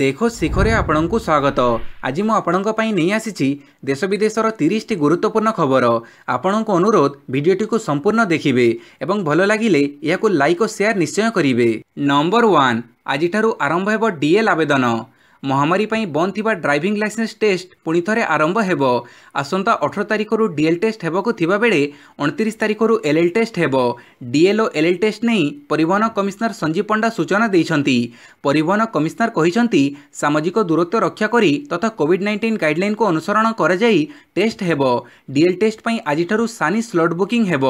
ଦେଖୋ ଶିଖରେ ଆପଣଙ୍କୁ ସ୍ୱାଗତ ଆଜି ମୁଁ ଆପଣଙ୍କ ପାଇଁ ନେଇ ଆସିଛି ଦେଶ ବିଦେଶର ତିରିଶଟି ଗୁରୁତ୍ୱପୂର୍ଣ୍ଣ ଖବର ଆପଣଙ୍କୁ ଅନୁରୋଧ ଭିଡ଼ିଓଟିକୁ ସମ୍ପୂର୍ଣ୍ଣ ଦେଖିବେ ଏବଂ ଭଲ ଲାଗିଲେ ଏହାକୁ ଲାଇକ୍ ଓ ସେୟାର ନିଶ୍ଚୟ କରିବେ ନମ୍ବର ୱାନ୍ ଆଜିଠାରୁ ଆରମ୍ଭ ହେବ ଡିଏଲ୍ ଆବେଦନ ମହାମାରୀ ପାଇଁ ବନ୍ଦ ଥିବା ଡ୍ରାଇଭିଂ ଲାଇସେନ୍ସ ଟେଷ୍ଟ ପୁଣିଥରେ ଆରମ୍ଭ ହେବ ଆସନ୍ତା ଅଠର ତାରିଖରୁ ଡିଏଲ୍ ଟେଷ୍ଟ ହେବାକୁ ଥିବାବେଳେ ଅଣତିରିଶ ତାରିଖରୁ ଏଲ୍ଏଲ୍ ଟେଷ୍ଟ ହେବ ଡିଏଲ୍ଓ ଏଲ୍ଏଲ୍ ଟେଷ୍ଟ ନେଇ ପରିବହନ କମିଶନର ସଞ୍ଜୀବ ପଣ୍ଡା ସୂଚନା ଦେଇଛନ୍ତି ପରିବହନ କମିଶନର କହିଛନ୍ତି ସାମାଜିକ ଦୂରତ୍ୱ ରକ୍ଷା କରି ତଥା କୋଭିଡ୍ ନାଇଣ୍ଟିନ୍ ଗାଇଡ୍ଲାଇନ୍କୁ ଅନୁସରଣ କରାଯାଇ ଟେଷ୍ଟ ହେବ ଡିଏଲ୍ ଟେଷ୍ଟ ପାଇଁ ଆଜିଠାରୁ ସାନି ସ୍ଲଟ୍ ବୁକିଂ ହେବ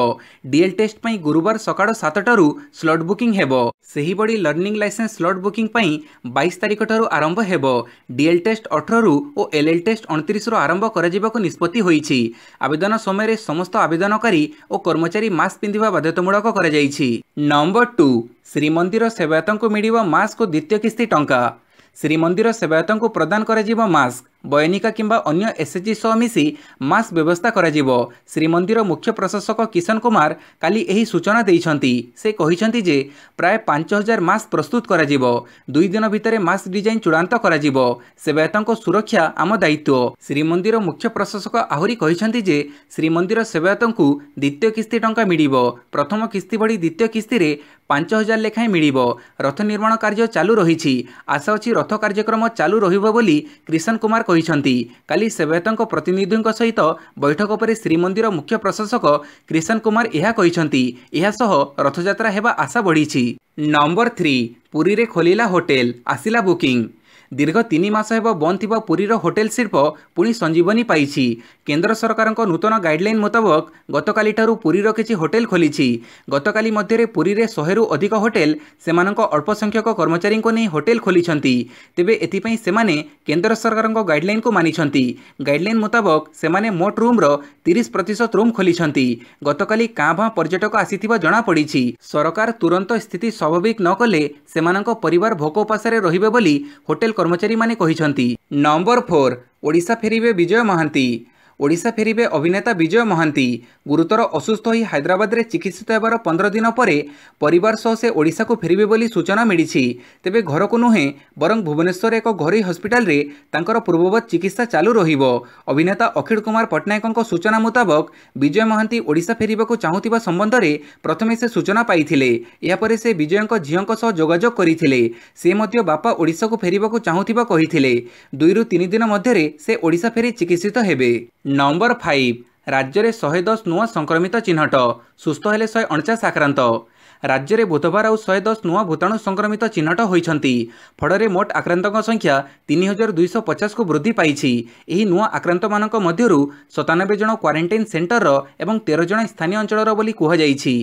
ଡିଏଲ୍ ଟେଷ୍ଟ ପାଇଁ ଗୁରୁବାର ସକାଳ ସାତଟାରୁ ସ୍ଲଟ୍ ବୁକିଂ ହେବ ସେହିଭଳି ଲର୍ଣ୍ଣିଂ ଲାଇସେନ୍ସ ସ୍ଲଟ୍ ବୁକିଂ ପାଇଁ ବାଇଶ ତାରିଖଠାରୁ ଆରମ୍ଭ ହେବ ହେବ ଡିଏଲ୍ ଟେଷ୍ଟ ଅଠରରୁ ଓ ଏଲ୍ଏଲ୍ ଟେଷ୍ଟ ଅଣତିରିଶରୁ ଆରମ୍ଭ କରାଯିବାକୁ ନିଷ୍ପତ୍ତି ହୋଇଛି ଆବେଦନ ସମୟରେ ସମସ୍ତ ଆବେଦନକାରୀ ଓ କର୍ମଚାରୀ ମାସ୍କ ପିନ୍ଧିବା ବାଧ୍ୟତାମୂଳକ କରାଯାଇଛି ନମ୍ବର ଟୁ ଶ୍ରୀମନ୍ଦିର ସେବାୟତଙ୍କୁ ମିଳିବ ମାସ୍କ ଓ ଦ୍ୱିତୀୟ କିସ୍ତି ଟଙ୍କା ଶ୍ରୀମନ୍ଦିର ସେବାୟତଙ୍କୁ ପ୍ରଦାନ କରାଯିବ ମାସ୍କ ବୟନିକା କିମ୍ବା ଅନ୍ୟ ଏସ୍ଏଚ୍ଜି ସହ ମିଶି ମାସ୍କ ବ୍ୟବସ୍ଥା କରାଯିବ ଶ୍ରୀମନ୍ଦିର ମୁଖ୍ୟ ପ୍ରଶାସକ କିଶନ କୁମାର କାଲି ଏହି ସୂଚନା ଦେଇଛନ୍ତି ସେ କହିଛନ୍ତି ଯେ ପ୍ରାୟ ପାଞ୍ଚ ହଜାର ମାସ୍କ ପ୍ରସ୍ତୁତ କରାଯିବ ଦୁଇ ଦିନ ଭିତରେ ମାସ୍କ ଡିଜାଇନ୍ ଚୂଡ଼ାନ୍ତ କରାଯିବ ସେବାୟତଙ୍କ ସୁରକ୍ଷା ଆମ ଦାୟିତ୍ୱ ଶ୍ରୀମନ୍ଦିର ମୁଖ୍ୟ ପ୍ରଶାସକ ଆହୁରି କହିଛନ୍ତି ଯେ ଶ୍ରୀମନ୍ଦିର ସେବାୟତଙ୍କୁ ଦ୍ୱିତୀୟ କିସ୍ତି ଟଙ୍କା ମିଳିବ ପ୍ରଥମ କିସ୍ତି ଭଳି ଦ୍ୱିତୀୟ କିସ୍ତିରେ ପାଞ୍ଚ ହଜାର ଲେଖାଏଁ ମିଳିବ ରଥ ନିର୍ମାଣ କାର୍ଯ୍ୟ ଚାଲୁ ରହିଛି ଆଶା ଅଛି ରଥ କାର୍ଯ୍ୟକ୍ରମ ଚାଲୁ ରହିବ ବୋଲି କ୍ରିଷନ କୁମାର କହିଛନ୍ତି କାଲି ସେବାୟତଙ୍କ ପ୍ରତିନିଧିଙ୍କ ସହିତ ବୈଠକ ପରେ ଶ୍ରୀମନ୍ଦିର ମୁଖ୍ୟ ପ୍ରଶାସକ କ୍ରିଷନ କୁମାର ଏହା କହିଛନ୍ତି ଏହାସହ ରଥଯାତ୍ରା ହେବା ଆଶା ବଢ଼ିଛି ନମ୍ବର ଥ୍ରୀ ପୁରୀରେ ଖୋଲିଲା ହୋଟେଲ ଆସିଲା ବୁକିଂ দীর্ঘ তিন মাস হব বন্ধ ଥିବା পুরীর হোটেল শিল্প পুঁ সঞ্জীবনী পাইছি কেন্দ্র সরকার নূতন গাইডলাইন মোতাবক গতকালিঠার পুরীর কিছু হোটেল খোলিছি গতকালি মধ্যে পুরীরে শহে অধিক হোটেল সে অল্প সংখ্যক কর্মচারী নেই হোটেল খোলিছেন তেমন এথিপাই সে কেন্দ্র সরকার গাইডলাইন কু মানিছেন গাইডলাইন মোতাবক সে মোট রুম্র তিরিশ প্রতিশত রুম খোলিছেন গতকালি কাঁ ভাঁ পর্যটক আসিথিবা জনাপড়ি সরকার তুরন্ত স্থিতি স্বাভাবিক নকলে সে পরিবার ভোক উপাসে রহবে বলে হোটেল କର୍ମଚାରୀମାନେ କହିଛନ୍ତି ନମ୍ବର ଫୋର୍ ଓଡ଼ିଶା ଫେରିବେ ବିଜୟ ମହାନ୍ତି ଓଡ଼ିଶା ଫେରିବେ ଅଭିନେତା ବିଜୟ ମହାନ୍ତି ଗୁରୁତର ଅସୁସ୍ଥ ହୋଇ ହାଇଦ୍ରାବାଦରେ ଚିକିତ୍ସିତ ହେବାର ପନ୍ଦର ଦିନ ପରେ ପରିବାର ସହ ସେ ଓଡ଼ିଶାକୁ ଫେରିବେ ବୋଲି ସୂଚନା ମିଳିଛି ତେବେ ଘରକୁ ନୁହେଁ ବରଂ ଭୁବନେଶ୍ୱର ଏକ ଘରୋଇ ହସ୍ପିଟାଲରେ ତାଙ୍କର ପୂର୍ବବତ୍ ଚିକିତ୍ସା ଚାଲୁ ରହିବ ଅଭିନେତା ଅଖିଳ କୁମାର ପଟ୍ଟନାୟକଙ୍କ ସୂଚନା ମୁତାବକ ବିଜୟ ମହାନ୍ତି ଓଡ଼ିଶା ଫେରିବାକୁ ଚାହୁଁଥିବା ସମ୍ବନ୍ଧରେ ପ୍ରଥମେ ସେ ସୂଚନା ପାଇଥିଲେ ଏହାପରେ ସେ ବିଜୟଙ୍କ ଝିଅଙ୍କ ସହ ଯୋଗାଯୋଗ କରିଥିଲେ ସେ ମଧ୍ୟ ବାପା ଓଡ଼ିଶାକୁ ଫେରିବାକୁ ଚାହୁଁଥିବା କହିଥିଲେ ଦୁଇରୁ ତିନି ଦିନ ମଧ୍ୟରେ ସେ ଓଡ଼ିଶା ଫେରି ଚିକିତ୍ସିତ ହେବେ ନମ୍ବର ଫାଇଭ୍ ରାଜ୍ୟରେ ଶହେ ଦଶ ନୂଆ ସଂକ୍ରମିତ ଚିହ୍ନଟ ସୁସ୍ଥ ହେଲେ ଶହେ ଅଣଚାଶ ଆକ୍ରାନ୍ତ ରାଜ୍ୟରେ ବୁଧବାର ଆଉ ଶହେ ଦଶ ନୂଆ ଭୂତାଣୁ ସଂକ୍ରମିତ ଚିହ୍ନଟ ହୋଇଛନ୍ତି ଫଳରେ ମୋଟ ଆକ୍ରାନ୍ତଙ୍କ ସଂଖ୍ୟା ତିନି ହଜାର ଦୁଇଶହ ପଚାଶକୁ ବୃଦ୍ଧି ପାଇଛି ଏହି ନୂଆ ଆକ୍ରାନ୍ତମାନଙ୍କ ମଧ୍ୟରୁ ସତାନବେ ଜଣ କ୍ୱାରେଣ୍ଟାଇନ୍ ସେଣ୍ଟରର ଏବଂ ତେର ଜଣ ସ୍ଥାନୀୟ ଅଞ୍ଚଳର ବୋଲି କୁହାଯାଇଛି